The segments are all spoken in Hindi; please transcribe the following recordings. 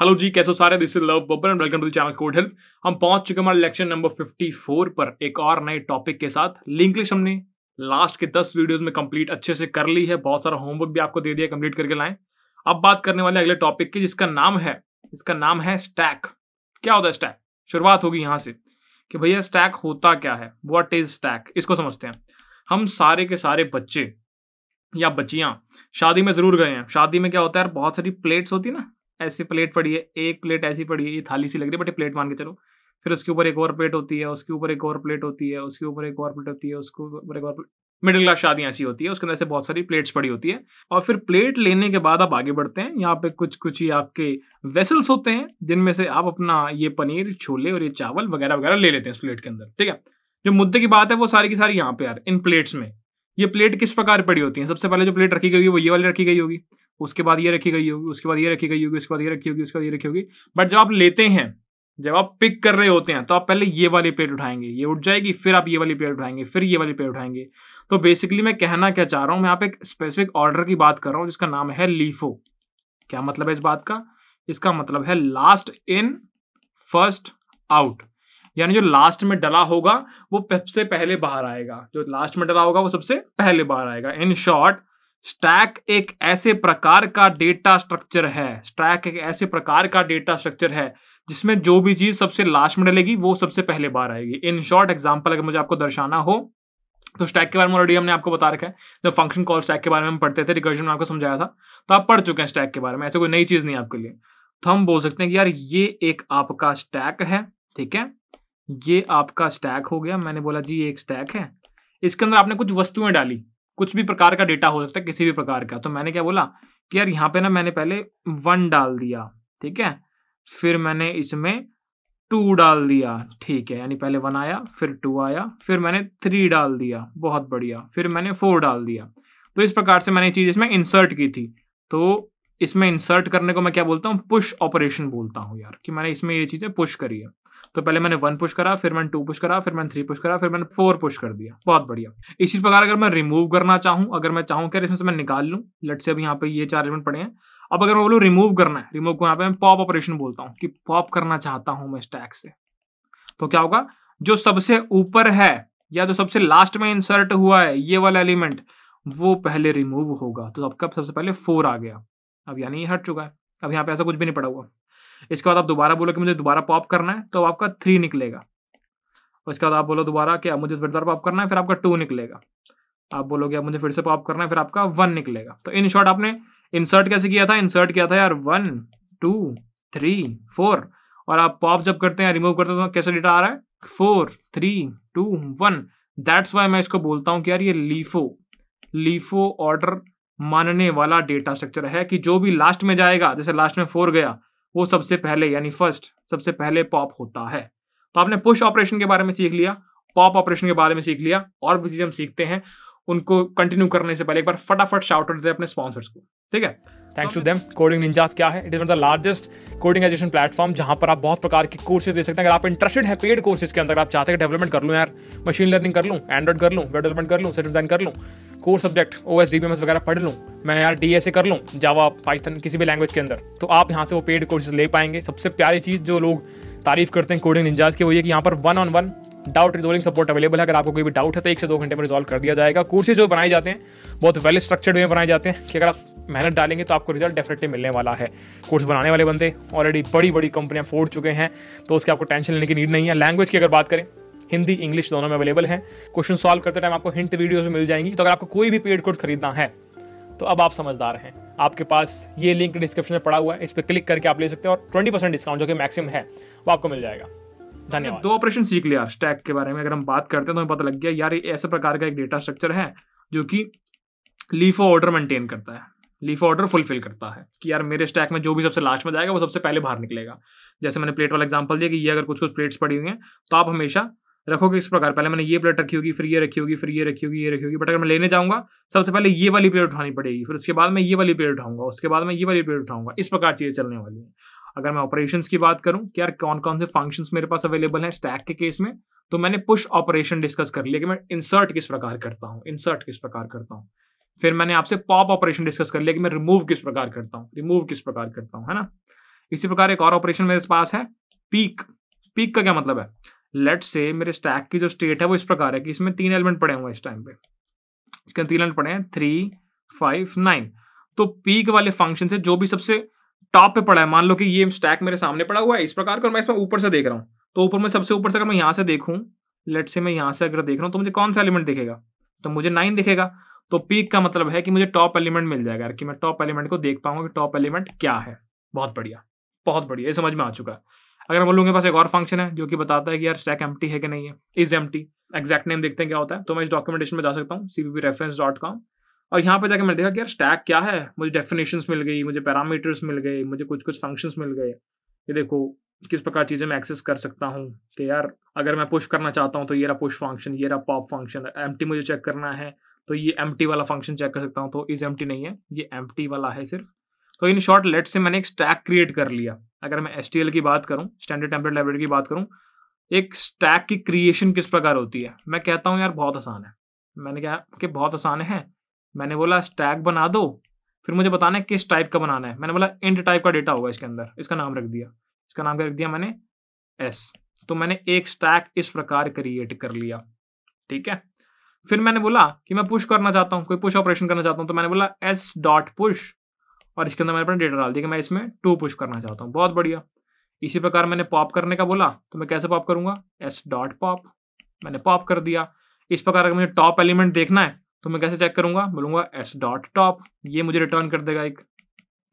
हेलो जी कैसे हो सारे this is Love Babbar and welcome to channel code help हम पहुंच चुके हमारे लेक्चर नंबर 54 पर एक और नए टॉपिक के साथ लिस्ट हमने लास्ट के 10 वीडियोस में कंप्लीट अच्छे से कर ली है बहुत सारा होमवर्क भी आपको दे दिया कंप्लीट करके लाएं अब बात करने वाले अगले टॉपिक की जिसका नाम है इसका नाम है स्टैक क्या होता है स्टैक शुरुआत होगी यहाँ से कि भैया स्टैक होता क्या है वॉट इज स्टैक इसको समझते हैं हम सारे के सारे बच्चे या बच्चियाँ शादी में ज़रूर गए हैं शादी में क्या होता है बहुत सारी प्लेट्स होती है ना ऐसी प्लेट पड़ी है एक प्लेट ऐसी पड़ी है ये थाली सी लग रही है बट ये प्लेट मान के चलो फिर उसके ऊपर एक और प्लेट होती है उसके ऊपर एक और प्लेट होती है उसके ऊपर एक और प्लेट होती है उसके ऊपर एक और मिडिल क्लास शादी ऐसी होती है उसके अंदर से बहुत सारी प्लेट्स पड़ी होती है और फिर प्लेट लेने के बाद आप आगे बढ़ते हैं यहाँ पे कुछ कुछ ही आपके वेसल्स होते हैं जिनमें से आप अपना ये पनीर छोले और ये चावल वगैरह वगैरह ले लेते हैं इस प्लेट के अंदर ठीक है जो मुद्दे की बात है वो सारी की सारी यहाँ पे यार इन प्लेट्स में ये प्लेट किस प्रकार पड़ी होती है सबसे पहले जो प्लेट रखी गई है वो ये वाली रखी गई होगी उसके बाद ये रखी गई होगी उसके बाद ये रखी गई होगी उसके बाद ये रखी होगी उसके बाद ये रखी होगी बट जब आप लेते हैं जब आप पिक कर रहे होते हैं तो आप पहले ये वाली प्लेट उठाएंगे ये उठ जाएगी फिर आप ये वाली प्लेट उठाएंगे फिर ये वाली प्लेट उठाएंगे तो बेसिकली मैं कहना क्या चाह रहा हूँ मैं आप एक स्पेसिफिक ऑर्डर की बात कर रहा हूँ जिसका नाम है लीफो क्या मतलब है इस बात का इसका मतलब है लास्ट इन फर्स्ट आउट यानी जो लास्ट में डला होगा वो सबसे पहले बाहर आएगा जो लास्ट में डला होगा वो सबसे पहले बाहर आएगा इन शॉर्ट स्टैक एक ऐसे प्रकार का डेटा स्ट्रक्चर है स्टैक एक ऐसे प्रकार का डेटा स्ट्रक्चर है जिसमें जो भी चीज सबसे लास्ट में डलेगी वो सबसे पहले बार आएगी इन शॉर्ट एग्जाम्पल अगर मुझे आपको दर्शाना हो तो स्टैक के बारे में ऑलरेडी हमने आपको बता रखा है जब फंक्शन कॉल स्टैक के बारे में हम पढ़ते थे रिकर्जन में आपको समझाया था तो आप पढ़ चुके हैं स्टैक के बारे में ऐसे कोई नई चीज़ नहीं आपके लिए तो हम बोल सकते हैं कि यार ये एक आपका स्टैक है ठीक है ये आपका स्टैक हो गया मैंने बोला जी ये एक स्टैक है इसके अंदर आपने कुछ वस्तुएं डाली कुछ भी प्रकार का डेटा हो सकता है किसी भी प्रकार का तो मैंने क्या बोला कि यार यहाँ पे ना मैंने पहले वन डाल दिया ठीक है फिर मैंने इसमें टू डाल दिया ठीक है यानी पहले वन आया फिर टू आया फिर मैंने थ्री डाल दिया बहुत बढ़िया फिर मैंने फोर डाल दिया तो इस प्रकार से मैंने चीज़ इसमें इंसर्ट की थी तो इसमें इंसर्ट करने को मैं क्या बोलता हूँ पुश ऑपरेशन बोलता हूँ यार कि मैंने इसमें ये चीज़ें पुश करी है तो पहले मैंने वन पुश करा फिर मैंने टू पुश करा फिर मैंने थ्री पुश करा फिर मैंने फोर पुश कर दिया बहुत बढ़िया इसी प्रकार अगर मैं रिमूव करना चाहूँ अगर मैं चाहूँ क्या इसमें से मैं निकाल लूँ लट से अब यहाँ पे ये चार एलिमेंट पड़े हैं अब अगर मैं बोलूँ रिमूव करना है रिमूव को यहाँ पे मैं पॉप ऑपरेशन बोलता हूँ कि पॉप करना चाहता हूँ मैं स्टैक से तो क्या होगा जो सबसे ऊपर है या जो सबसे लास्ट में इंसर्ट हुआ है ये वाला एलिमेंट वो पहले रिमूव होगा तो आपका सबसे पहले फोर आ गया अब यानी हट चुका है अब यहाँ पे ऐसा कुछ भी नहीं पड़ा हुआ इसके बाद आप दोबारा बोलो कि मुझे दोबारा पॉप करना है तो आपका थ्री निकलेगा उसके बाद आप बोलो दोबारा क्या मुझे फिर दोबारा पॉप करना है फिर आपका टू निकलेगा आप बोलोगे अब मुझे फिर से पॉप करना है फिर आपका वन निकलेगा तो इन शॉर्ट आपने इंसर्ट कैसे किया था इंसर्ट किया था यार वन टू थ्री फोर और आप पॉप जब करते हैं रिमूव करते हैं तो कैसे डेटा आ रहा है four three two one that's why मैं इसको बोलता हूँ कि यार ये लीफो लीफो ऑर्डर मानने वाला डेटा स्ट्रक्चर है कि जो भी लास्ट में जाएगा जैसे लास्ट में फोर गया वो सबसे पहले यानी फर्स्ट सबसे पहले पॉप होता है तो आपने पुश ऑपरेशन के बारे में सीख लिया पॉप ऑपरेशन के बारे में सीख लिया और भी चीज़ हम सीखते हैं उनको कंटिन्यू करने से पहले एक बार फटाफट शाउट देते अपने स्पॉन्सर्स को ठीक है thanks to them coding ninjas क्या है it is one the largest coding education platform जहां पर आप बहुत प्रकार के कोर्सेज दे सकते हैं अगर आप इंटरेस्टेड हैं पेड कोर्सेज के अंदर आप चाहते हैं डेवलपमेंट कर लूँ यार मशीन लर्निंग कर लूँ एंड्रॉइड कर लूँ वेब डेवलपमेंट कर लूँ सेट डिजाइन कर लूँ core subject O S D B वगैरह पढ़ लूँ मैं यार डी एस ए कर लूँ जावा पाइथन किसी भी लैंग्वेज के अंदर तो आप यहाँ से वो पेड कोर्सेज ले पाएंगे सबसे प्यारी चीज़ जो लोग तारीफ करते हैं कोडिंग निंजाज की वो ये कि यहाँ पर one on one doubt resolving support available है अगर आपको कोई भी डाउट है तो एक से दो घंटे में रिजॉल्व कर दिया जाएगा कोर्सेज जो बनाए जाते हैं बहुत वेल स्ट्रक्चर्ड वे में बनाए जाते हैं कि अगर आप मेहनत डालेंगे तो आपको रिजल्ट डेफिनेटली मिलने वाला है कोर्स बनाने वाले बंदे ऑलरेडी बड़ी बड़ी कंपनियां फोड़ चुके हैं तो उसके आपको टेंशन लेने की नीड नहीं है लैंग्वेज की अगर बात करें हिंदी इंग्लिश दोनों में अवेलेबल है क्वेश्चन सॉल्व करते टाइम आपको हिंट वीडियोज मिल जाएंगी तो अगर आपको कोई भी पेड कोर्स खरीदना है तो अब आप समझदार हैं आपके पास ये लिंक डिस्क्रिप्शन में पड़ा हुआ है इस पर क्लिक करके आप ले सकते हैं और ट्वेंटी परसेंट डिस्काउंट जो कि मैक्सिमम है वो आपको मिल जाएगा धन्यवाद दो ऑपरेशन सीख लिया स्टैक के बारे में अगर हम बात करते हैं तो हमें पता लग गया यार ये ऐसे प्रकार का एक डेटा स्ट्रक्चर है जो कि लीफो ऑर्डर मेंटेन करता है लीफ ऑर्डर फुलफिल करता है कि यार मेरे स्टैक में जो भी सबसे लास्ट में जाएगा वो सबसे पहले बाहर निकलेगा जैसे मैंने प्लेट वाला एग्जांपल दिया कि ये अगर कुछ कुछ प्लेट्स पड़ी हुई हैं तो आप हमेशा रखोगे इस प्रकार पहले मैंने ये प्लेट रखी होगी फिर ये रखी होगी फिर ये रखी होगी ये रखी होगी बट अगर मैं लेने जाऊंगा सबसे पहले ये वाली प्लेट उठानी पड़ेगी फिर उसके बाद मैं ये वाली प्लेट उठाऊंगा उसके बाद मैं ये वाली प्लेट उठाऊंगा इस प्रकार चीज़ें चलने वाली हैं अगर मैं ऑपरेशन की बात करूं कि यार कौन कौन से फंक्शन मेरे पास अवेलेबल हैं स्टैक के केस में तो मैंने पुश ऑपरेशन डिस्कस कर लिया कि मैं इंसर्ट किस प्रकार करता हूँ इंसर्ट किस प्रकार करता हूँ फिर मैंने आपसे पॉप ऑपरेशन डिस्कस कर लिया कि मैं रिमूव किस प्रकार करता हूँ रिमूव किस प्रकार करता हूँ है ना इसी प्रकार एक और ऑपरेशन मेरे पास है पीक पीक का क्या मतलब है लेट से मेरे स्टैक की जो स्टेट है वो इस प्रकार है कि इसमें तीन एलिमेंट पड़े हुए इस टाइम पे इसके तीन एलिमेंट पड़े हैं थ्री फाइव नाइन तो पीक वाले फंक्शन से जो भी सबसे टॉप पे पड़ा है मान लो कि ये स्टैक मेरे सामने पड़ा हुआ है इस प्रकार का मैं इसमें ऊपर से देख रहा हूँ तो ऊपर में सबसे ऊपर से अगर मैं यहाँ से देखूँ लेट से मैं यहाँ से अगर देख रहा हूँ तो मुझे कौन सा एलिमेंट दिखेगा तो मुझे नाइन दिखेगा तो पीक का मतलब है कि मुझे टॉप एलिमेंट मिल जाएगा कि मैं टॉप एलिमेंट को देख पाऊंगा कि टॉप एलिमेंट क्या है बहुत बढ़िया बहुत बढ़िया ये समझ में आ चुका है अगर हम लोगों के पास एक और फंक्शन है जो कि बताता है कि यार स्टैक एम है कि नहीं है इज एम एग्जैक्ट नेम देखते हैं क्या होता है तो मैं इस डॉक्यूमेंटेशन में जा सकता हूँ C B reference dot com और यहाँ पे जाकर मैंने देखा कि यार स्टैक क्या है मुझे डेफिनेशंस मिल गई मुझे पैरामीटर्स मिल गए मुझे कुछ कुछ फंक्शंस मिल गए ये देखो किस प्रकार चीज़ें मैं एक्सेस कर सकता हूँ कि यार अगर मैं पुश करना चाहता हूँ तो ये रहा पुश फंक्शन ये रहा पॉप फंक्शन एम मुझे चेक करना है तो ये एम वाला फंक्शन चेक कर सकता हूँ तो इस एम नहीं है ये एम वाला है सिर्फ तो इन शॉर्ट लेट से मैंने एक स्टैक क्रिएट कर लिया अगर मैं एस की बात करूँ स्टैंडर्ड टेम्पलेट लाइब्रेरी की बात करूँ एक स्टैक की क्रिएशन किस प्रकार होती है मैं कहता हूँ यार बहुत आसान है मैंने कहा कि बहुत आसान है मैंने बोला स्टैक बना दो फिर मुझे बताना है किस टाइप का बनाना है मैंने बोला इंट टाइप का डेटा होगा इसके अंदर इसका नाम रख दिया इसका नाम रख दिया मैंने एस तो मैंने एक स्टैक इस प्रकार क्रिएट कर लिया ठीक है फिर मैंने बोला कि मैं पुश करना चाहता हूँ कोई पुश ऑपरेशन करना चाहता हूँ तो मैंने बोला एस डॉट पुश और इसके अंदर मैंने अपना डेटा डाल दिया कि मैं इसमें टू पुश करना चाहता हूँ बहुत बढ़िया इसी प्रकार मैंने पॉप करने का बोला तो मैं कैसे पॉप करूंगा एस डॉट पॉप मैंने पॉप कर दिया इस प्रकार अगर मुझे टॉप एलिमेंट देखना है तो मैं कैसे चेक करूंगा बोलूंगा एस डॉट टॉप ये मुझे रिटर्न कर देगा एक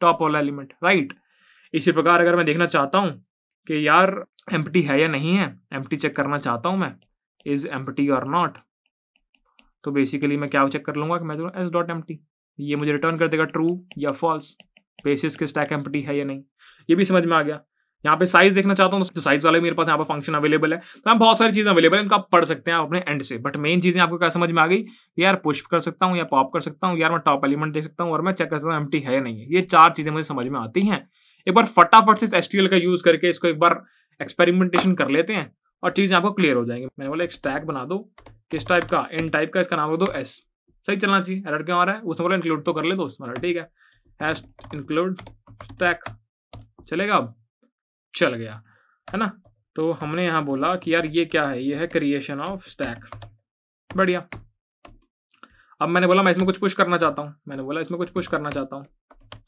टॉप वाला एलिमेंट राइट इसी प्रकार अगर मैं देखना चाहता हूँ कि यार एम है या नहीं है एम चेक करना चाहता हूँ मैं इज एम और नॉट तो बेसिकली मैं क्या चेक कर लूँगा कि मैं एस डॉट एम ये मुझे रिटर्न कर देगा ट्रू या फॉल्स बेसिस के स्टैक एम है या नहीं ये भी समझ में आ गया यहाँ पे साइज देखना चाहता हूँ तो साइज वाले मेरे पास यहाँ पर फंक्शन अवेलेबल है तो यहाँ बहुत सारी चीज़ें अवेलेबल है इनको आप पढ़ सकते हैं आप अपने एंड से बट मेन चीज़ें आपको क्या समझ में आ गई यार पुश कर सकता हूँ या पॉप कर सकता हूँ यार मैं टॉप एलिमेंट देख सकता हूँ और मैं चेक कर सकता हूँ एम है नहीं है ये चार चीज़ें मुझे समझ में आती है एक बार फटाफट से एस का यूज़ करके इसको एक बार एक्सपेरिमेंटेशन कर लेते हैं और चीज़ें आपको क्लियर हो जाएंगे मैंने बोला एक स्टैक बना दो किस टाइप का इन टाइप का इसका नाम रख दो एस सही चलना चाहिए एरर क्यों आ रहा है उसमें बोला इंक्लूड तो कर ले दो ठीक है एस इंक्लूड स्टैक चलेगा अब चल गया है ना तो हमने यहाँ बोला कि यार ये क्या है ये है क्रिएशन ऑफ स्टैक बढ़िया अब मैंने बोला मैं इसमें कुछ पुश करना चाहता हूँ मैंने बोला इसमें कुछ पुश करना चाहता हूँ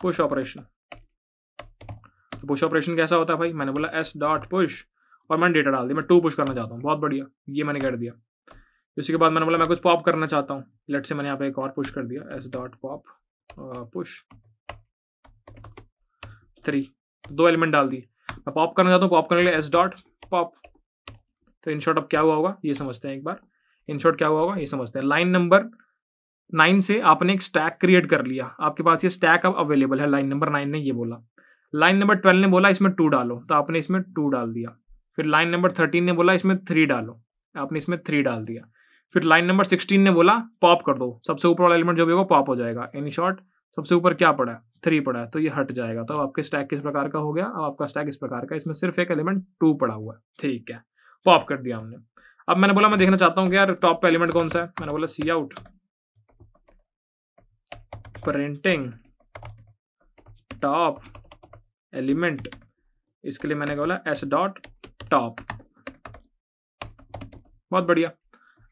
पुश ऑपरेशन तो पुश ऑपरेशन कैसा होता है भाई मैंने बोला एस डॉट पुश और मैंने डेटा डाल दिया मैं टू पुश करना चाहता हूँ बहुत बढ़िया ये मैंने कर दिया इसी के बाद मैंने बोला मैं कुछ पॉप करना चाहता हूँ लेट से मैंने यहाँ पे एक और पुश कर दिया s dot pop push three दो एलिमेंट डाल दिए मैं पॉप करना चाहता हूँ पॉप करने के लिए एस डॉट पॉप तो इन शॉर्ट अब क्या हुआ होगा ये समझते हैं एक बार इन शॉर्ट क्या हुआ होगा ये समझते हैं लाइन नंबर नाइन से आपने एक स्टैक क्रिएट कर लिया आपके पास ये स्टैक अब अवेलेबल है लाइन नंबर नाइन ने ये बोला लाइन नंबर ट्वेल्व ने बोला इसमें टू डालो तो आपने इसमें टू डाल दिया फिर लाइन नंबर थर्टीन ने बोला इसमें थ्री डालो आपने इसमें थ्री डाल दिया फिर लाइन नंबर सिक्सटीन ने बोला पॉप कर दो सबसे ऊपर वाला एलिमेंट जो भी होगा पॉप हो जाएगा इन शॉर्ट सबसे ऊपर क्या पड़ा थ्री पड़ा है तो ये हट जाएगा तो आपके स्टैक किस प्रकार का हो गया अब आपका स्टैक इस प्रकार का इसमें सिर्फ एक एलिमेंट टू पड़ा हुआ है ठीक है पॉप कर दिया हमने अब मैंने बोला मैं देखना चाहता हूँ कि यार टॉप का एलिमेंट कौन सा है मैंने बोला सी आउट प्रिंटिंग टॉप एलिमेंट इसके लिए मैंने बोला एस डॉट टॉप बहुत बढ़िया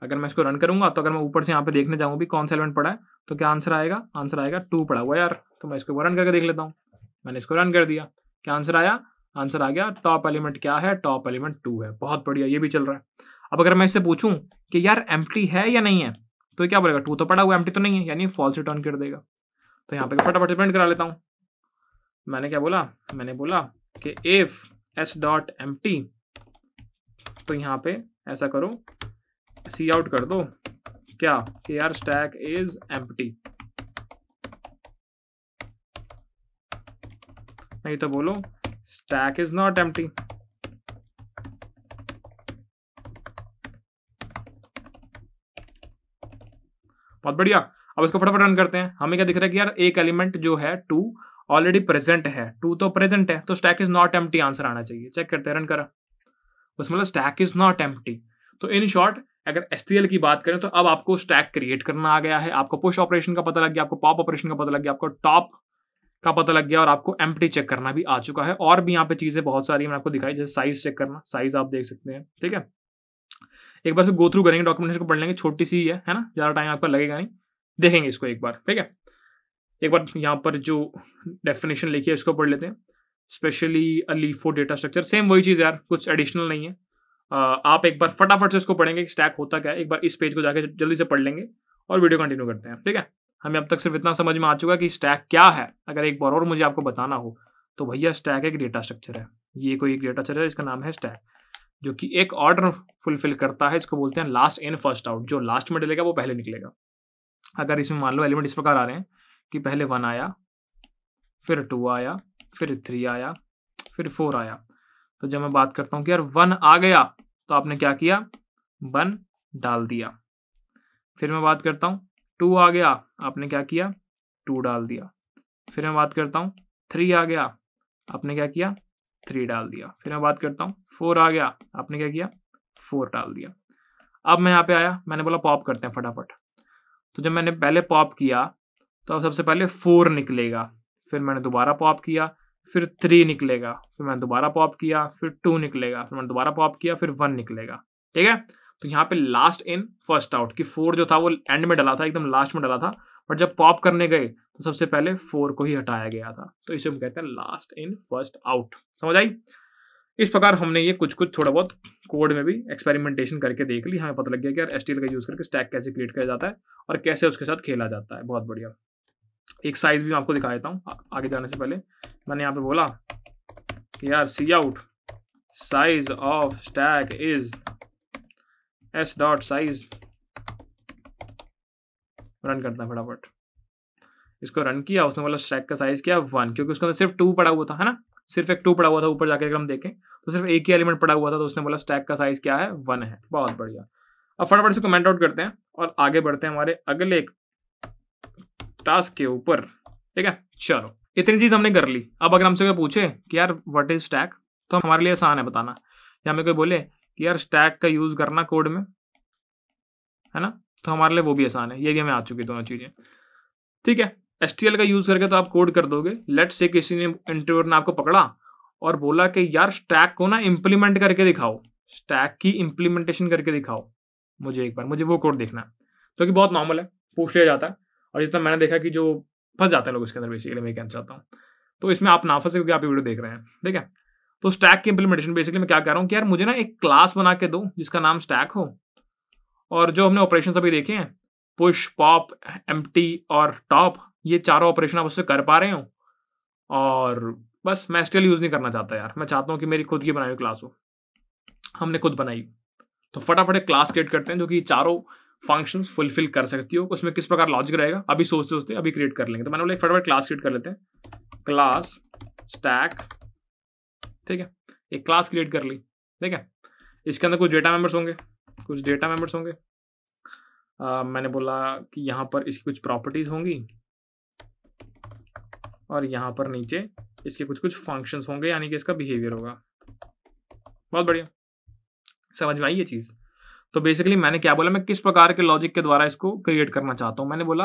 अगर मैं इसको रन करूंगा तो अगर मैं ऊपर से यहाँ पे देखने जाऊँ भी कौन सा एलिमेंट पड़ा है तो क्या आंसर आएगा आंसर आएगा टू पड़ा हुआ यार तो मैं इसको रन करके देख लेता हूँ मैंने इसको रन कर दिया क्या आंसर आया आंसर आ गया टॉप एलिमेंट क्या है टॉप एलिमेंट टू है बहुत बढ़िया ये भी चल रहा है अब अगर मैं इससे पूछूं कि यार एम है या नहीं है तो क्या बोलेगा टू तो पड़ा हुआ एम तो नहीं है यानी फॉल्स रिटर्न कर देगा तो यहाँ पे फटाफट रिप्रिंट करा लेता हूँ मैंने क्या बोला मैंने बोला कि एफ एस डॉट एम तो यहाँ पे ऐसा करो सी आउट कर दो क्या कि यार स्टैक इज एम्प्टी नहीं तो बोलो स्टैक इज नॉट एम्प्टी बहुत बढ़िया अब इसको फटाफट रन करते हैं हमें क्या दिख रहा है कि यार एक एलिमेंट जो है टू ऑलरेडी प्रेजेंट है टू तो प्रेजेंट है तो stack is not empty answer आना चाहिए चेक करते हैं रन करा उसमें स्टैक इज नॉट एम्प्टी तो इन शॉर्ट अगर एस की बात करें तो अब आपको स्टैक क्रिएट करना आ गया है आपको पुश ऑपरेशन का पता लग गया आपको पॉप ऑपरेशन का पता लग गया आपको टॉप का पता लग गया और आपको एम चेक करना भी आ चुका है और भी यहाँ पे चीज़ें बहुत सारी मैंने आपको दिखाई जैसे साइज चेक करना साइज आप देख सकते हैं ठीक है एक बार से गो थ्रू करेंगे डॉक्यूमेंटेशन को पढ़ लेंगे छोटी सी है है ना ज़्यादा टाइम आपका लगेगा नहीं देखेंगे इसको एक बार ठीक है एक बार यहाँ पर जो डेफिनेशन लिखी है उसको पढ़ लेते हैं specially a LIFO data structure same वही चीज़ यार कुछ एडिशनल नहीं है आप एक बार फटाफट से इसको पढ़ेंगे कि स्टैक होता क्या है एक बार इस पेज को जाकर जल्दी से पढ़ लेंगे और वीडियो कंटिन्यू करते हैं ठीक है हमें अब तक सिर्फ इतना समझ में आ चुका है कि स्टैक क्या है अगर एक बार और मुझे आपको बताना हो तो भैया स्टैक एक डेटा स्ट्रक्चर है ये कोई एक डेटा स्ट्रक्चर है इसका नाम है स्टैक जो कि एक ऑर्डर फुलफिल करता है इसको बोलते हैं लास्ट इन फर्स्ट आउट जो लास्ट में डलेगा वो पहले निकलेगा अगर इसमें मान लो एलिमेंट इस प्रकार आ रहे हैं कि पहले वन आया फिर टू आया फिर थ्री आया फिर फोर आया तो जब मैं बात करता हूं कि यार वन आ गया तो आपने क्या किया वन डाल दिया फिर मैं बात करता हूं टू आ गया आपने क्या किया टू डाल दिया फिर मैं बात करता हूं थ्री आ गया आपने क्या किया थ्री डाल दिया फिर मैं बात करता हूँ फोर आ गया आपने क्या किया फोर डाल दिया अब मैं यहाँ पे आया मैंने बोला पॉप करते हैं फटाफट तो जब मैंने पहले पॉप किया तो अब सबसे पहले फोर निकलेगा फिर मैंने दोबारा पॉप किया फिर थ्री निकलेगा फिर मैंने दोबारा पॉप किया फिर टू निकलेगा फिर मैंने दोबारा पॉप किया फिर वन निकलेगा ठीक है तो यहाँ पे लास्ट इन फर्स्ट आउट कि फोर जो था वो एंड में डला था एकदम लास्ट में डला था बट जब पॉप करने गए तो सबसे पहले फोर को ही हटाया गया था तो इसे हम कहते हैं लास्ट इन फर्स्ट आउट समझ आई इस प्रकार हमने ये कुछ कुछ थोड़ा बहुत कोड में भी एक्सपेरिमेंटेशन करके देख ली हमें पता लग गया कि यार एस का यूज़ करके स्टैक कैसे क्रिएट किया जाता है और कैसे उसके साथ खेला जाता है बहुत बढ़िया एक साइज भी आपको दिखा देता हूँ आगे जाने से पहले मैंने यहाँ पे बोला कि यार cout size of stack is s dot size run करता है फटाफट इसको रन किया उसने बोला स्टैक का साइज किया वन क्योंकि उसके अंदर सिर्फ टू पड़ा हुआ था है ना सिर्फ एक टू पड़ा हुआ था ऊपर जाके अगर हम देखें तो सिर्फ एक ही एलिमेंट पड़ा हुआ था तो उसने बोला स्टैक का साइज क्या है वन है बहुत बढ़िया अब फटाफट से कमेंट आउट करते हैं और आगे बढ़ते हैं हमारे अगले एक टास्क के ऊपर ठीक है चलो इतनी चीज हमने कर ली अब अगर हमसे कोई पूछे कि यार व्हाट इज स्टैक तो हमारे लिए आसान है बताना या हमें कोई बोले कि यार स्टैक का यूज करना कोड में है ना तो हमारे लिए वो भी आसान है ये भी हमें आ चुकी दोनों चीजें ठीक है एस का यूज करके तो आप कोड कर दोगे लेट से किसी ने इंटरव्यूर ने आपको पकड़ा और बोला कि यार स्टैक को ना इम्प्लीमेंट करके दिखाओ स्टैक की इम्प्लीमेंटेशन करके दिखाओ मुझे एक बार मुझे वो कोड देखना है तो कि बहुत नॉर्मल है पूछ लिया जाता है और जितना मैंने देखा कि जो फंस जाते हैं लोग इसके अंदर बेसिकली मैं कहना चाहता हूँ तो इसमें आप ना फंसे क्योंकि आप ये वीडियो देख रहे हैं ठीक है तो स्टैक की इंप्लीमेंटेशन बेसिकली मैं क्या कह रहा हूँ कि यार मुझे ना एक क्लास बना के दो जिसका नाम स्टैक हो और जो हमने ऑपरेशन अभी देखे हैं पुश पॉप एम और टॉप ये चारों ऑपरेशन आप उससे कर पा रहे हो और बस मैं स्टिल यूज़ नहीं करना चाहता यार मैं चाहता हूँ कि मेरी खुद की बनाई हुई क्लास हो हमने खुद बनाई तो फटाफट एक क्लास क्रिएट करते हैं जो कि चारों फंक्शन फुलफिल कर सकती हो उसमें किस प्रकार लॉजिक रहेगा अभी सोचते सोचते अभी क्रिएट कर लेंगे तो मैंने बोला फटाफट क्लास क्रिएट कर लेते हैं क्लास स्टैक ठीक है एक क्लास क्रिएट कर ली ठीक है इसके अंदर कुछ डेटा मेंबर्स होंगे कुछ डेटा मेंबर्स होंगे आ, मैंने बोला कि यहाँ पर इसकी कुछ प्रॉपर्टीज़ होंगी और यहाँ पर नीचे इसके कुछ कुछ फंक्शंस होंगे यानी कि इसका बिहेवियर होगा बहुत बढ़िया समझ में आई ये चीज़ तो बेसिकली मैंने क्या बोला मैं किस प्रकार के लॉजिक के द्वारा इसको क्रिएट करना चाहता हूँ मैंने बोला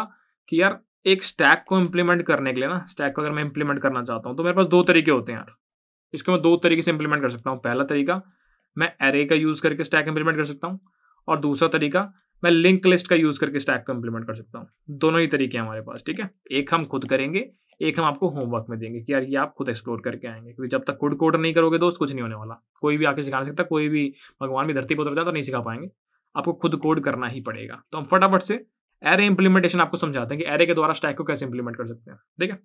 कि यार एक स्टैक को इम्प्लीमेंट करने के लिए ना स्टैक को अगर मैं इम्प्लीमेंट करना चाहता हूँ तो मेरे पास दो तरीके होते हैं यार इसको मैं दो तरीके से इम्प्लीमेंट कर सकता हूँ पहला तरीका मैं एरे का यूज़ करके स्टैक इम्प्लीमेंट कर सकता हूँ और दूसरा तरीका मैं लिंक लिस्ट का यूज़ करके स्टैक को इम्प्लीमेंट कर सकता हूँ दोनों ही तरीके हैं हमारे पास ठीक है एक हम खुद करेंगे एक हम आपको होमवर्क में देंगे कि यार ये आप खुद एक्सप्लोर करके आएंगे क्योंकि जब तक खुद कोड नहीं करोगे दोस्त कुछ नहीं होने वाला कोई भी आके सिखा सकता कोई भी भगवान भी धरती पर उतर जाता तो नहीं सिखा पाएंगे आपको खुद कोड करना ही पड़ेगा तो हम फटाफट से एरे इंप्लीमेंटेशन आपको समझाते हैं कि एरे के द्वारा स्टैक को कैसे इंप्लीमेंट कर सकते हैं ठीक है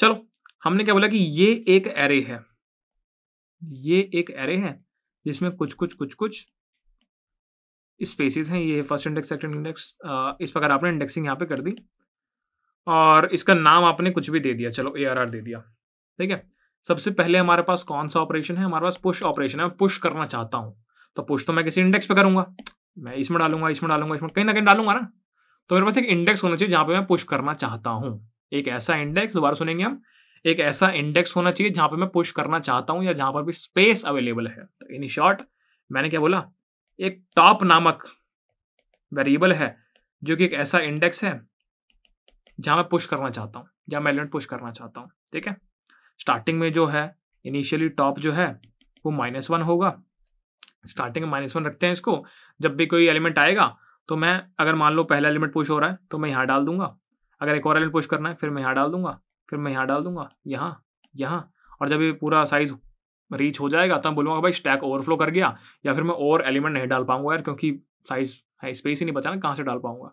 चलो हमने क्या बोला कि ये एक एरे है ये एक एरे है जिसमें कुछ कुछ कुछ कुछ स्पेसिस हैं ये फर्स्ट इंडेक्स सेकंड इंडेक्स इस प्रकार आपने इंडेक्सिंग यहाँ पे कर दी और इसका नाम आपने कुछ भी दे दिया चलो ए दे दिया ठीक है सबसे पहले हमारे पास कौन सा ऑपरेशन है हमारे पास पुश ऑपरेशन है मैं पुश करना चाहता हूँ तो पुश तो मैं किसी इंडेक्स पे करूंगा मैं इसमें डालूंगा इसमें डालूंगा इसमें कहीं ना कहीं डालूंगा ना तो मेरे पास एक इंडेक्स होना चाहिए जहां पे मैं पुश करना चाहता हूँ एक ऐसा इंडेक्स दोबारा सुनेंगे हम एक ऐसा इंडेक्स होना चाहिए जहां पे मैं पुश करना चाहता हूँ या जहां पर भी स्पेस अवेलेबल है तो इन शॉर्ट मैंने क्या बोला एक टॉप नामक वेरिएबल है जो कि एक ऐसा इंडेक्स है जहाँ मैं पुश करना चाहता हूँ जहाँ मैं एलिमेंट पुश करना चाहता हूँ ठीक है स्टार्टिंग में जो है इनिशियली टॉप जो है वो माइनस वन होगा स्टार्टिंग में माइनस वन रखते हैं इसको जब भी कोई एलिमेंट आएगा तो मैं अगर मान लो पहला एलिमेंट पुश हो रहा है तो मैं यहाँ डाल दूंगा अगर एक और एलिमेंट पुश करना है फिर मैं यहाँ डाल दूंगा फिर मैं यहाँ डाल दूंगा यहाँ यहाँ और जब ये पूरा साइज रीच हो जाएगा तो मैं बोलूँगा भाई स्टैक ओवरफ्लो कर गया या फिर मैं और एलिमेंट नहीं डाल पाऊंगा यार क्योंकि साइज है स्पेस ही नहीं बचाना कहाँ से डाल पाऊंगा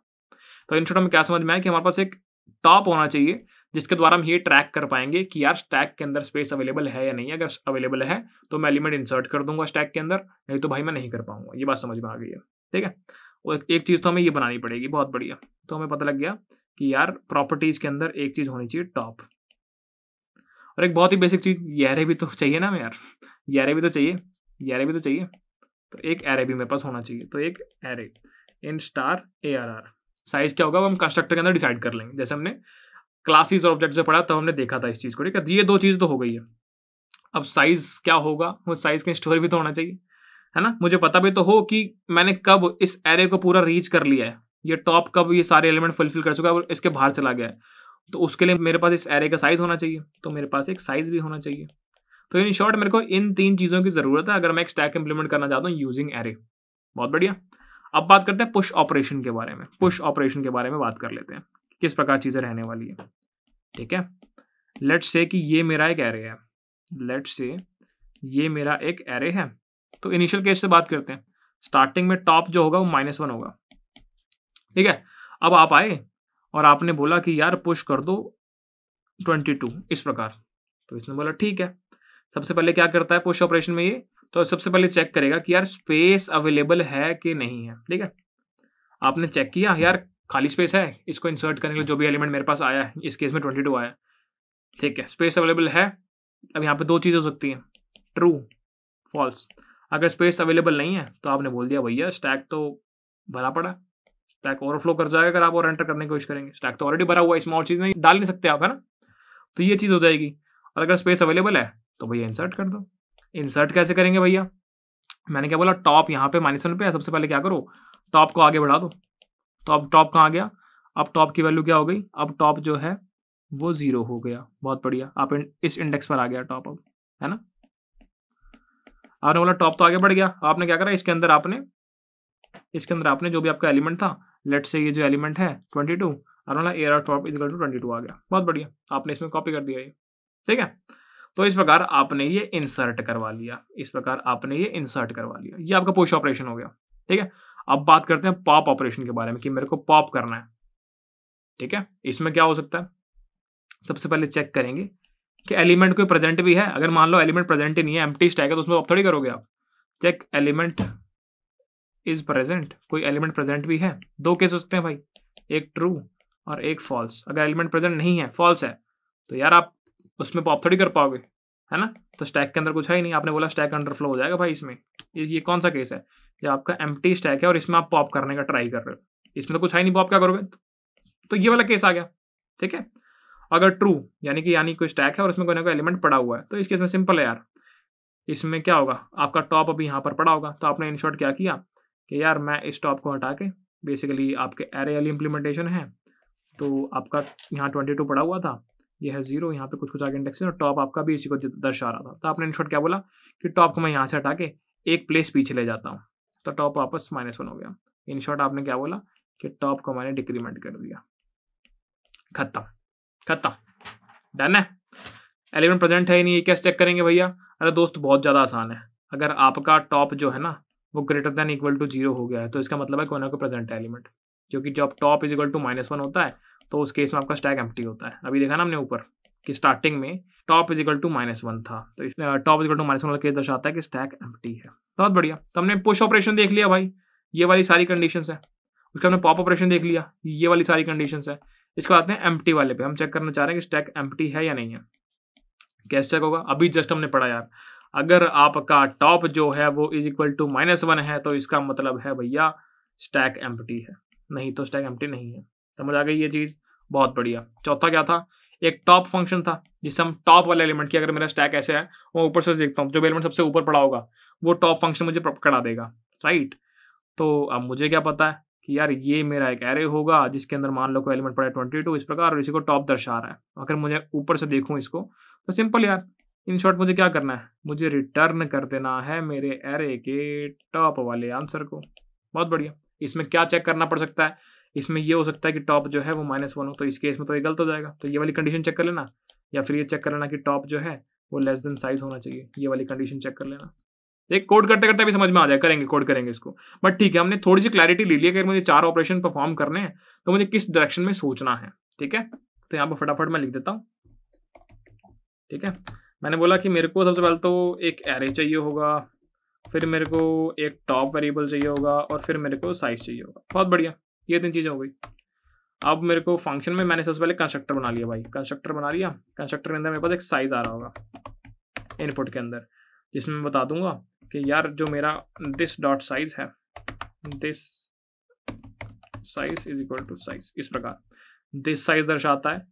तो इन शॉर्ट में क्या समझ में आया कि हमारे पास एक टॉप होना चाहिए जिसके द्वारा हम ये ट्रैक कर पाएंगे कि यार स्टैक के अंदर स्पेस अवेलेबल है या नहीं अगर अवेलेबल है तो मैं एलिमेंट इंसर्ट कर दूंगा स्टैक के अंदर नहीं तो भाई मैं नहीं कर पाऊंगा ये बात समझ में आ गई है ठीक है और एक चीज़ तो हमें ये बनानी पड़ेगी बहुत बढ़िया तो हमें पता लग गया कि यार प्रॉपर्टीज़ के अंदर एक चीज़ होनी चाहिए टॉप और एक बहुत ही बेसिक चीज़ यारे भी तो चाहिए ना हमें यार यारे भी तो चाहिए यारे भी तो चाहिए तो एक एरे भी मेरे पास होना चाहिए तो एक array int star A R R size क्या होगा वो हम कंस्ट्रक्टर के अंदर डिसाइड कर लेंगे जैसे हमने क्लासेस और ऑब्जेक्ट से पढ़ा तब तो हमने देखा था इस चीज़ को ठीक है तो ये दो चीज़ तो हो गई है अब साइज़ क्या होगा वो साइज़ का स्टोर भी तो होना चाहिए है ना मुझे पता भी तो हो कि मैंने कब इस एरे को पूरा रीच कर लिया है ये टॉप कब ये सारे एलिमेंट फुलफिल कर चुका है और इसके बाहर चला गया है तो उसके लिए मेरे पास इस एरे का साइज़ होना चाहिए तो मेरे पास एक साइज़ भी होना चाहिए तो इन शॉर्ट मेरे को इन तीन चीज़ों की ज़रूरत है अगर मैं एक स्टैक इंप्लीमेंट करना चाहता हूँ यूजिंग एरे बहुत बढ़िया अब बात करते हैं पुश ऑपरेशन के बारे में पुश ऑपरेशन के बारे में बात कर लेते हैं किस प्रकार चीज़ें रहने वाली है ठीक है लेट से कि ये मेरा एक एरे है लेट से ये मेरा एक एरे है तो इनिशियल केस से बात करते हैं स्टार्टिंग में टॉप जो होगा वो माइनस वन होगा ठीक है अब आप आए और आपने बोला कि यार पुश कर दो ट्वेंटी टू इस प्रकार तो इसने बोला ठीक है सबसे पहले क्या करता है पुश ऑपरेशन में ये तो सबसे पहले चेक करेगा कि यार स्पेस अवेलेबल है कि नहीं है ठीक है आपने चेक किया यार खाली स्पेस है इसको इंसर्ट करने के लिए जो भी एलिमेंट मेरे पास आया है इस केस में ट्वेंटी टू आया ठीक है स्पेस अवेलेबल है अब यहाँ पे दो चीज़ हो सकती हैं ट्रू फॉल्स अगर स्पेस अवेलेबल नहीं है तो आपने बोल दिया भैया स्टैक तो भरा पड़ा स्टैक ओवरफ्लो कर जाएगा अगर आप और एंटर करने की कोशिश करेंगे स्टैक तो ऑलरेडी भरा हुआ है इसमें और चीज़ नहीं डाल नहीं सकते आप है ना तो ये चीज़ हो जाएगी और अगर स्पेस अवेलेबल है तो भैया इंसर्ट कर दो इंसर्ट कैसे करेंगे भैया मैंने क्या बोला टॉप यहाँ पे माइनस वन पे सबसे पहले क्या करो टॉप को आगे बढ़ा दो तो अब टॉप कहाँ गया अब टॉप की वैल्यू क्या हो गई अब टॉप जो है वो जीरो हो गया बहुत बढ़िया आप इन, इस इंडेक्स पर आ गया टॉप अब है ना आपने बोला टॉप तो आगे बढ़ गया आपने क्या करा इसके अंदर आपने इसके अंदर आपने जो भी आपका एलिमेंट था लेट से ये जो एलिमेंट है ट्वेंटी टू आपने बोला arr top equal to twenty two आ गया बहुत बढ़िया आपने इसमें कॉपी कर दिया ये ठीक है तो इस प्रकार आपने ये इंसर्ट करवा लिया इस प्रकार आपने ये इंसर्ट करवा लिया ये आपका पोस्ट ऑपरेशन हो गया ठीक है अब बात करते हैं पॉप ऑपरेशन के बारे में कि मेरे को पॉप करना है ठीक है इसमें क्या हो सकता है सबसे पहले चेक करेंगे कि एलिमेंट कोई प्रेजेंट भी है अगर मान लो एलिमेंट प्रेजेंट ही नहीं है एम टी स्टैक है तो उसमें आप थोड़ी करोगे आप चेक एलिमेंट इज प्रेजेंट कोई एलिमेंट प्रेजेंट भी है दो केस सकते हैं भाई एक ट्रू और एक फॉल्स अगर एलिमेंट प्रेजेंट नहीं है फॉल्स है तो यार आप उसमें पॉप तो थोड़ी कर पाओगे है ना तो स्टैक के अंदर कुछ है ही नहीं आपने बोला स्टैक अंडरफ्लो हो जाएगा भाई इसमें ये ये कौन सा केस है ये आपका एम स्टैक है और इसमें आप पॉप करने का ट्राई कर रहे हो इसमें तो कुछ है ही नहीं पॉप क्या करोगे तो ये वाला केस आ गया ठीक है अगर ट्रू यानी कि यानी कोई स्टैक है और इसमें कोई ना कोई एलिमेंट पड़ा हुआ है तो इस केस में सिंपल है यार इसमें क्या होगा आपका टॉप अभी यहाँ पर पड़ा होगा तो आपने इन शॉर्ट क्या किया कि यार मैं इस टॉप को हटा के बेसिकली आपके एरे वाली इम्प्लीमेंटेशन है तो आपका यहाँ ट्वेंटी टू पड़ा हुआ था ये है जीरो यहाँ पे कुछ कुछ आगे इंडेक्स है और टॉप आपका भी इसी को दर्शा रहा था तो आपने इन क्या बोला कि टॉप को मैं यहाँ से हटा के एक प्लेस पीछे ले जाता हूँ तो टॉप वापस माइनस वन हो गया इन शॉर्ट आपने क्या बोला कि टॉप को मैंने डिक्रीमेंट कर दिया खत्म खत्म डन है एलेवन प्रेजेंट है नहीं ये कैसे चेक करेंगे भैया अरे दोस्त बहुत ज़्यादा आसान है अगर आपका टॉप जो है ना वो greater than equal to zero हो गया है तो इसका मतलब है कोना को प्रेजेंट है एलिमेंट क्योंकि जब top is equal to minus one होता है तो उस केस में आपका स्टैक एम्प्टी होता है अभी देखा ना हमने ऊपर कि स्टार्टिंग में top is equal to minus one था तो top is equal to minus one case दर्शाता है कि स्टैक एम्प्टी है बहुत बढ़िया तो हमने पुश ऑपरेशन देख लिया भाई ये वाली सारी कंडीशन है उसके हमने पॉप ऑपरेशन देख लिया ये वाली सारी कंडीशन है इसको आते हैं एम्प्टी वाले पे हम चेक करना चाह रहे हैं कि स्टैक एम्प्टी है या नहीं है कैसे चेक होगा अभी जस्ट हमने पढ़ा यार अगर आपका टॉप जो है वो is equal to minus one है तो इसका मतलब है भैया स्टैक एम्प्टी है नहीं तो स्टैक एम्प्टी नहीं है समझ आ गई ये चीज़ बहुत बढ़िया चौथा क्या था एक टॉप फंक्शन था जिससे हम टॉप वाले एलिमेंट की अगर मेरा स्टैक ऐसे है वो ऊपर से देखता हूँ जो एलिमेंट सबसे ऊपर पड़ा होगा वो टॉप फंक्शन मुझे करा देगा राइट तो अब मुझे क्या पता है कि यार ये मेरा एक एरे होगा जिसके अंदर मान लो को एलिमेंट पड़ा है ट्वेंटी टू इस प्रकार और इसी को टॉप दर्शा रहा है अगर मुझे ऊपर से देखूँ इसको तो सिंपल यार इन शॉर्ट मुझे क्या करना है मुझे रिटर्न कर देना है मेरे एरे के टॉप वाले आंसर को बहुत बढ़िया इसमें क्या चेक करना पड़ सकता है इसमें ये हो सकता है कि टॉप जो है वो माइनस वन हो तो इस केस में तो ये गलत हो जाएगा तो ये वाली कंडीशन चेक कर लेना या फिर ये चेक कर लेना कि टॉप जो है वो लेस देन साइज होना चाहिए ये वाली कंडीशन चेक कर लेना एक कोड करते करते भी समझ में आ जाए करेंगे कोड करेंगे इसको बट ठीक है हमने थोड़ी सी क्लैरिटी ले ली अगर मुझे चार ऑपरेशन परफॉर्म करने हैं तो मुझे किस डायरेक्शन में सोचना है ठीक है तो यहाँ पर फटाफट मैं लिख देता हूँ ठीक है मैंने बोला कि मेरे को सबसे पहले तो एक एरे चाहिए होगा फिर मेरे को एक टॉप वेरिएबल चाहिए होगा और फिर मेरे को साइज चाहिए होगा बहुत बढ़िया ये तीन चीज़ें हो गई अब मेरे को फंक्शन में मैंने सबसे पहले कंस्ट्रक्टर बना लिया भाई कंस्ट्रक्टर बना लिया कंस्ट्रक्टर के अंदर मेरे पास एक साइज आ रहा होगा इनपुट के अंदर जिसमें मैं बता दूंगा कि यार जो मेरा दिस डॉट साइज है this size is equal to size इस प्रकार दिस साइज दर्शाता है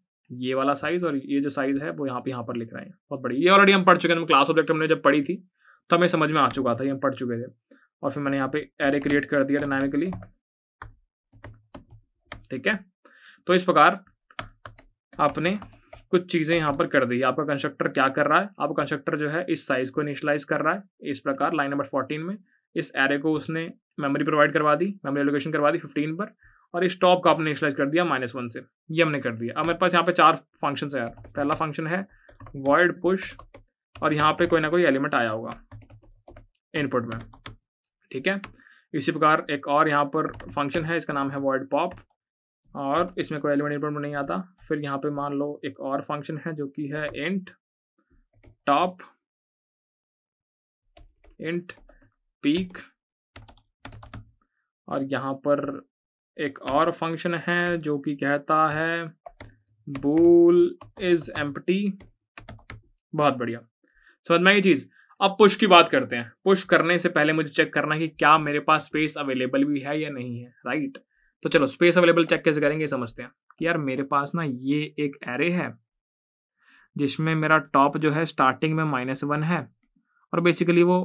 ये वाला साइज और ये जो साइज है वो यहाँ पे यहाँ पर लिख रहे हैं बहुत बड़ी ये ऑलरेडी हम पढ़ चुके हैं क्लास ऑब्जेक्ट हमने जब पढ़ी थी तो हमें समझ में आ चुका था ये हम पढ़ चुके थे और फिर मैंने यहाँ पे एरे क्रिएट कर दिया डायनामिकली ठीक है तो इस प्रकार आपने कुछ चीज़ें यहां पर कर दी आपका कंस्ट्रक्टर क्या कर रहा है आपका कंस्ट्रक्टर जो है इस साइज़ को इनिशलाइज कर रहा है इस प्रकार लाइन नंबर फोर्टीन में इस एरे को उसने मेमोरी प्रोवाइड करवा दी मेमोरी एलोकेशन करवा दी फिफ्टीन पर और इस टॉप को आपने इनिशलाइज कर दिया माइनस वन से ये हमने कर दिया अब मेरे पास यहाँ पे चार फंक्शन है यार पहला फंक्शन है वर्ड पुश और यहाँ पे कोई ना कोई एलिमेंट आया होगा इनपुट में ठीक है इसी प्रकार एक और यहाँ पर फंक्शन है इसका नाम है वर्ड पॉप और इसमें कोई एलिमेंट इनपुट नहीं आता फिर यहाँ पे मान लो एक और फंक्शन है जो कि है इंट टॉप इंट पीक और यहाँ पर एक और फंक्शन है जो कि कहता है बूल इज एम्पटी बहुत बढ़िया समझ में ये चीज़ अब पुश की बात करते हैं पुश करने से पहले मुझे चेक करना है कि क्या मेरे पास स्पेस अवेलेबल भी है या नहीं है राइट right? तो चलो स्पेस अवेलेबल चेक कैसे करेंगे समझते हैं कि यार मेरे पास ना ये एक एरे है जिसमें मेरा टॉप जो है स्टार्टिंग में माइनस वन है और बेसिकली वो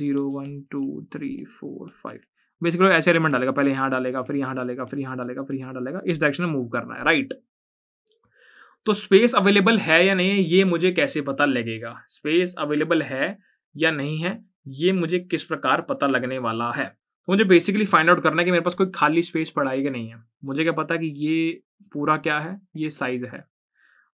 zero one two three four five basically ऐसे एलिमेंट डालेगा पहले यहाँ डालेगा फिर यहाँ डालेगा फिर यहाँ डालेगा फिर यहाँ डालेगा इस डायरेक्शन में मूव करना है राइट तो स्पेस अवेलेबल है या नहीं ये मुझे कैसे पता लगेगा स्पेस अवेलेबल है या नहीं है ये मुझे किस प्रकार पता लगने वाला है तो मुझे बेसिकली फाइंड आउट करना है कि मेरे पास कोई खाली स्पेस पड़ा है कि नहीं है मुझे क्या पता कि ये पूरा क्या है ये साइज है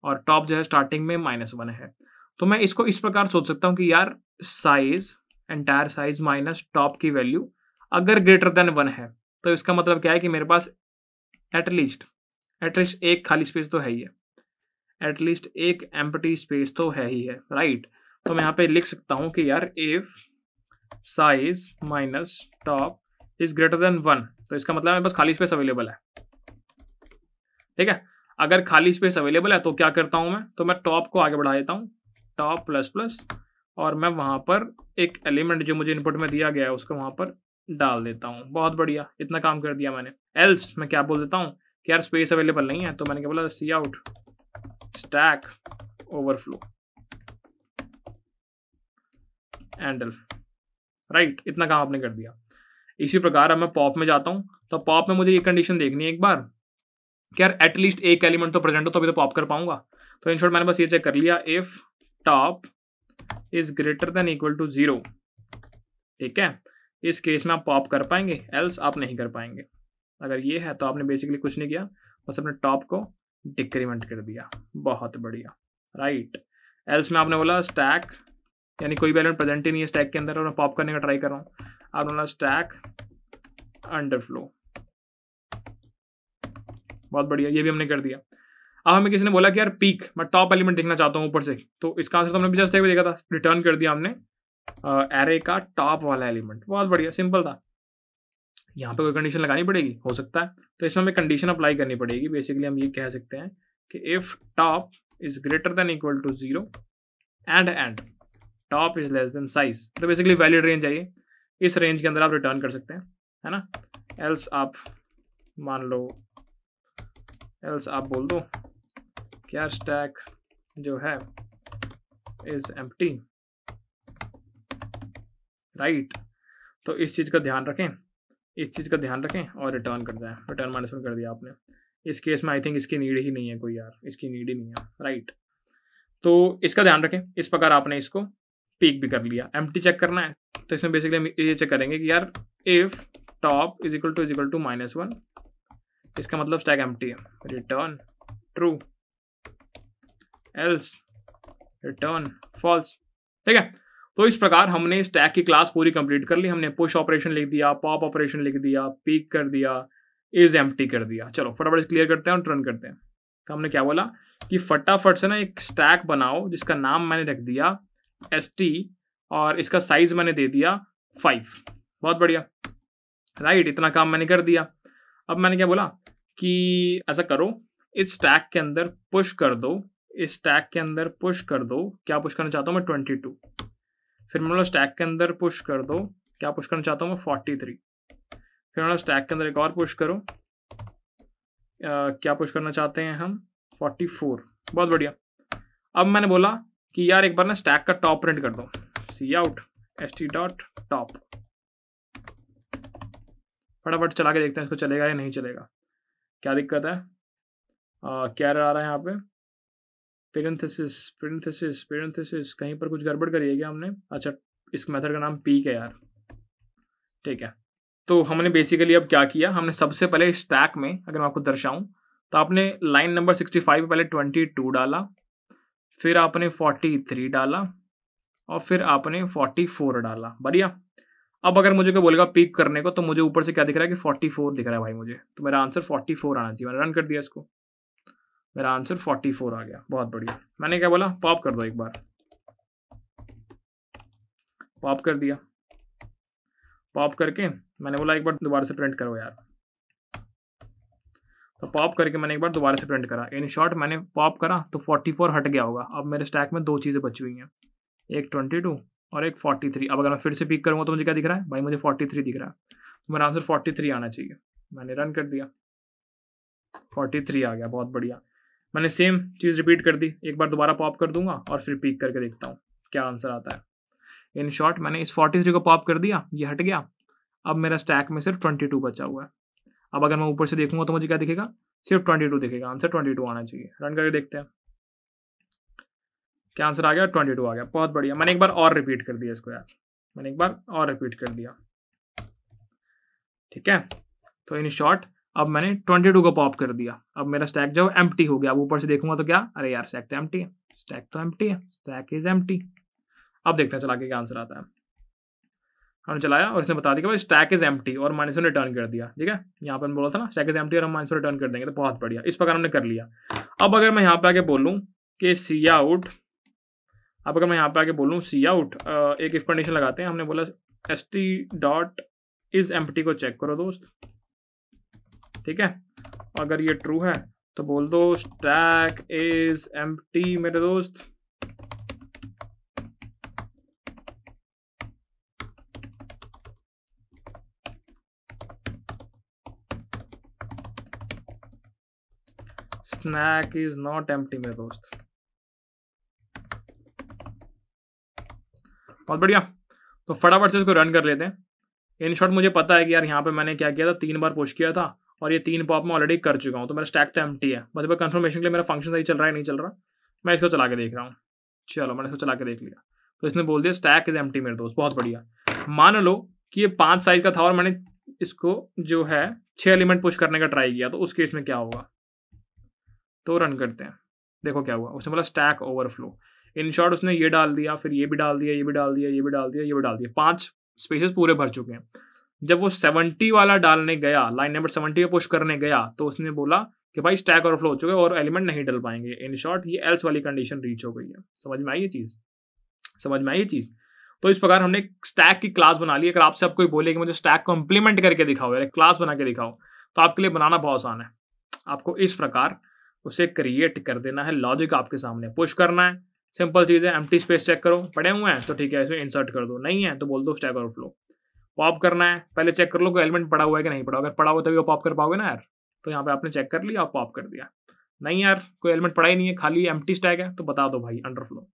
और टॉप जो है स्टार्टिंग में माइनस वन है तो मैं इसको इस प्रकार सोच सकता हूँ कि यार size entire size minus top की वैल्यू अगर ग्रेटर देन वन है तो इसका मतलब क्या है कि मेरे पास एटलीस्ट एटलीस्ट एक खाली स्पेस तो है ही है एटलीस्ट एक एम्पटी स्पेस तो है ही है राइट right? तो मैं यहाँ पे लिख सकता हूँ कि यार if size minus top is greater than one तो इसका मतलब मेरे पास खाली स्पेस अवेलेबल है ठीक है अगर खाली स्पेस अवेलेबल है तो क्या करता हूँ मैं तो मैं टॉप को आगे बढ़ा देता हूँ टॉप प्लस प्लस और मैं वहाँ पर एक एलिमेंट जो मुझे इनपुट में दिया गया है उसको वहाँ पर डाल देता हूँ बहुत बढ़िया इतना काम कर दिया मैंने एल्स मैं क्या बोल देता हूँ कि यार स्पेस अवेलेबल नहीं है तो मैंने क्या बोला सी out stack overflow endl right इतना काम आपने कर दिया इसी प्रकार अब मैं पॉप में जाता हूँ तो पॉप में मुझे ये कंडीशन देखनी है एक बार कि यार एटलीस्ट एक एलिमेंट तो प्रेजेंट हो अभी तो पॉप कर पाऊंगा तो इन शॉर्ट मैंने बस ये चेक कर लिया if top is greater than equal to zero ठीक है इस केस में आप पॉप कर पाएंगे एल्स आप नहीं कर पाएंगे अगर ये है तो आपने बेसिकली कुछ नहीं किया बस अपने टॉप को डिक्रीमेंट कर दिया बहुत बढ़िया राइट एल्स में आपने बोला स्टैक यानी कोई भी एलिमेंट प्रेजेंट ही नहीं है स्टैक के अंदर और मैं पॉप करने का ट्राई कर रहा हूँ I'm स्टैक stack underflow बहुत बढ़िया ये भी हमने कर दिया अब हमें किसी ने बोला कि यार पीक मैं टॉप एलिमेंट देखना चाहता हूँ ऊपर से तो इसका आंसर तो हमने पिछले हफ्ते देखा था रिटर्न कर दिया हमने एरे का टॉप वाला एलिमेंट बहुत बढ़िया सिंपल था यहाँ पे कोई कंडीशन लगानी पड़ेगी हो सकता है तो इसमें हमें कंडीशन अप्लाई करनी पड़ेगी बेसिकली हम ये कह सकते हैं कि if top is greater than equal to zero and and top is less than size तो बेसिकली वैलिड रेंज आइए इस रेंज के अंदर आप रिटर्न कर सकते हैं है ना एल्स आप मान लो एल्स आप बोल दो क्या स्टैक जो है इज एम राइट तो इस चीज़ का ध्यान रखें इस चीज़ का ध्यान रखें और रिटर्न कर दें रिटर्न माइनस वन कर दिया आपने इस केस में आई थिंक इसकी नीड ही नहीं है कोई यार इसकी नीड ही नहीं है राइट right. तो इसका ध्यान रखें इस प्रकार आपने इसको पीक भी कर लिया एम चेक करना है तो इसमें बेसिकली हम ये चेक करेंगे कि यार if top is equal to is equal to minus one इसका मतलब stack empty return true else return false ठीक है तो इस प्रकार हमने स्टैक की क्लास पूरी कंप्लीट कर ली हमने पुश ऑपरेशन लिख दिया पॉप ऑपरेशन लिख दिया पीक कर दिया इज एम कर दिया चलो फटाफट क्लियर करते हैं और रन करते हैं तो हमने क्या बोला कि फटाफट से ना एक स्टैक बनाओ जिसका नाम मैंने रख दिया एस टी और इसका साइज मैंने दे दिया फाइव बहुत बढ़िया राइट right, इतना काम मैंने कर दिया अब मैंने क्या बोला कि ऐसा करो इस टैग के अंदर पुश कर दो इस टैग के अंदर पुश कर दो क्या पुश करना चाहता हूँ मैं ट्वेंटी टू फिर मैं स्टैग के अंदर पुश कर दो क्या पुश करना चाहता हूँ मैं फोर्टी थ्री फिर मतलब स्टैग के अंदर एक और पुश करो आ, क्या पुश करना चाहते हैं हम 44 बहुत बढ़िया अब मैंने बोला कि यार एक बार ना स्टैग का टॉप प्रिंट कर दो cout out S T dot top फटाफट चला के देखते हैं इसको चलेगा या नहीं चलेगा क्या दिक्कत है आ, क्या आ रहा है यहाँ पे पेरेंथेसिस पेरेंथेसिस पेरेंथेसिस कहीं पर कुछ गड़बड़ करी है क्या हमने अच्छा इस मेथड का नाम पीक है यार ठीक है तो हमने बेसिकली अब क्या किया हमने सबसे पहले स्टैक में अगर मैं आपको दर्शाऊं तो आपने लाइन नंबर सिक्सटी फाइव पहले ट्वेंटी टू डाला फिर आपने फोर्टी थ्री डाला और फिर आपने 44 डाला बढ़िया अब अगर मुझे क्या बोलेगा पिक करने को तो मुझे ऊपर से क्या दिख रहा है कि 44 दिख रहा है भाई मुझे तो मेरा आंसर 44 आना चाहिए मैंने रन कर दिया इसको मेरा आंसर 44 आ गया बहुत बढ़िया मैंने क्या बोला पॉप कर दो एक बार पॉप कर दिया पॉप करके मैंने बोला एक बार दोबारा से प्रिंट करो यार तो पॉप करके मैंने एक बार दोबारा से प्रिंट करा इन शॉर्ट मैंने पॉप करा तो 44 हट गया होगा अब मेरे स्टैक में दो चीज़ें बची हुई हैं एक ट्वेंटी टू और एक फोर्टी थ्री अब अगर मैं फिर से पिक करूँगा तो मुझे क्या दिख रहा है भाई मुझे फोर्टी थ्री दिख रहा है तो मेरा आंसर फोर्टी थ्री आना चाहिए मैंने रन कर दिया फोर्टी थ्री आ गया बहुत बढ़िया मैंने सेम चीज़ रिपीट कर दी एक बार दोबारा पॉप कर दूंगा और फिर पिक करके देखता हूँ क्या आंसर आता है इन शॉर्ट मैंने इस फोर्टी थ्री को पॉप कर दिया ये हट गया अब मेरा स्टैक में सिर्फ ट्वेंटी टू बचा हुआ है अब अगर मैं ऊपर से देखूंगा तो मुझे क्या दिखेगा सिर्फ ट्वेंटी टू दिखेगा आंसर ट्वेंटी टू आना चाहिए रन करके देखते हैं क्या आंसर आ गया ट्वेंटी टू आ गया बहुत बढ़िया मैंने एक बार और रिपीट कर दिया इसको यार मैंने एक बार और रिपीट कर दिया ठीक है तो इन शॉर्ट अब मैंने ट्वेंटी टू को पॉप कर दिया अब मेरा स्टैक जो एम हो गया अब ऊपर से देखूंगा तो क्या अरे यार स्टैक तो एम है स्टैक तो एम है स्टैक इज एम अब देखते हैं चला के क्या आंसर आता है हमने चलाया और इसने बता दिया कि भाई स्टैक इज एम्प्टी और माइनस वन रिटर्न कर दिया ठीक है यहाँ पर बोला था ना स्टैक इज एम्प्टी और हम माइनस रिटर्न कर देंगे तो बहुत बढ़िया इस प्रकार हमने कर लिया अब अगर मैं यहाँ पे आके बोलूँ कि सी आउट अब अगर मैं यहाँ पे आके बोलूँ सी आउट एक इफ कंडीशन लगाते हैं हमने बोला एस टी डॉट इज एम को चेक करो दोस्त ठीक है अगर ये ट्रू है तो बोल दो स्टैक इज एम मेरे दोस्त स्नैक इज नॉट एम्प्टी मेरे दोस्त बहुत बढ़िया तो फटाफट से इसको रन कर लेते हैं इन शॉर्ट मुझे पता है कि यार यहाँ पे मैंने क्या किया था तीन बार पुश किया था और ये तीन पॉप मैं ऑलरेडी कर चुका हूँ तो मेरा स्टैक तो एम है बस मैं कन्फर्मेशन के लिए मेरा फंक्शन सही चल रहा है नहीं चल रहा मैं इसको चला के देख रहा हूँ चलो मैंने इसको चला के देख लिया तो इसने बोल दिया स्टैक इज एम मेरे दोस्त बहुत बढ़िया मान लो कि ये पाँच साइज का था और मैंने इसको जो है छः एलिमेंट पुश करने का ट्राई किया तो उस केस में क्या होगा तो रन करते हैं देखो क्या हुआ उसने बोला स्टैक ओवरफ्लो इन शॉर्ट उसने ये डाल दिया फिर ये भी डाल दिया ये भी डाल दिया ये भी डाल दिया ये भी डाल दिया पांच स्पेसेस पूरे भर चुके हैं जब वो सेवेंटी वाला डालने गया लाइन नंबर सेवेंटी में पुश करने गया तो उसने बोला कि भाई स्टैक ओवरफ्लो हो चुके और एलिमेंट नहीं डल पाएंगे इन शॉर्ट ये एल्स वाली कंडीशन रीच हो गई है समझ में आई ये चीज़ समझ में आई ये चीज़ तो इस प्रकार हमने स्टैक की क्लास बना ली अगर आपसे आप कोई बोले कि मुझे स्टैक को इम्प्लीमेंट करके दिखाओ या क्लास बना के दिखाओ तो आपके लिए बनाना बहुत आसान है आपको इस प्रकार उसे क्रिएट कर देना है लॉजिक आपके सामने पुश करना है सिंपल चीज़ है एम्प्टी स्पेस चेक करो पड़े हुए हैं तो ठीक है इसमें इंसर्ट कर दो नहीं है तो बोल दो स्टैक फ्लो पॉप करना है पहले चेक कर लो कि एलिमेंट पड़ा हुआ है कि नहीं पड़ा अगर पड़ा हुआ तभी वो पॉप कर पाओगे ना यार तो यहाँ पे आपने चेक कर लिया आप पॉप कर दिया नहीं यार कोई एलिमेंट पड़ा ही नहीं है खाली एम स्टैक है तो बता दो भाई अंडर फ्लो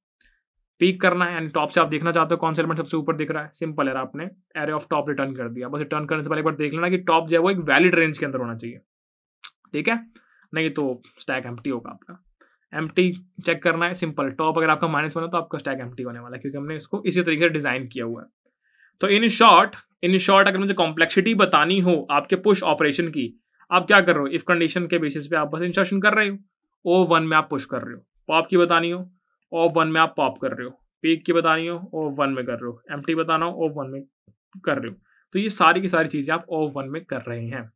पीक करना है यानी टॉप से आप देखना चाहते हो कौन सा एलिमेंट सबसे ऊपर दिख रहा है सिंपल है आपने एरे ऑफ टॉप रिटर्न कर दिया बस रिटर्न करने से पहले एक बार देख लेना कि टॉप जो है वो एक वैलिड रेंज के अंदर होना चाहिए ठीक है नहीं तो स्टैक एम्प्टी होगा आपका एम चेक करना है सिंपल टॉप अगर आपका माइनस वन तो आपका स्टैक एम होने वाला है क्योंकि हमने इसको इसी तरीके से डिजाइन किया हुआ है तो इन शॉर्ट इन शॉर्ट अगर मुझे कॉम्प्लेक्सिटी बतानी हो आपके पुश ऑपरेशन की आप क्या कर रहे हो इफ कंडीशन के बेसिस पे आप बस इंस्ट्रक्शन कर रहे हो ओ वन में आप पुश कर रहे हो पॉप की बतानी हो ओ वन में आप पॉप कर रहे हो पीक की बतानी हो ओ वन में कर रहे हो एम बताना हो ओ वन में कर रहे हो तो ये सारी की सारी चीज़ें आप ओ वन में कर रहे हैं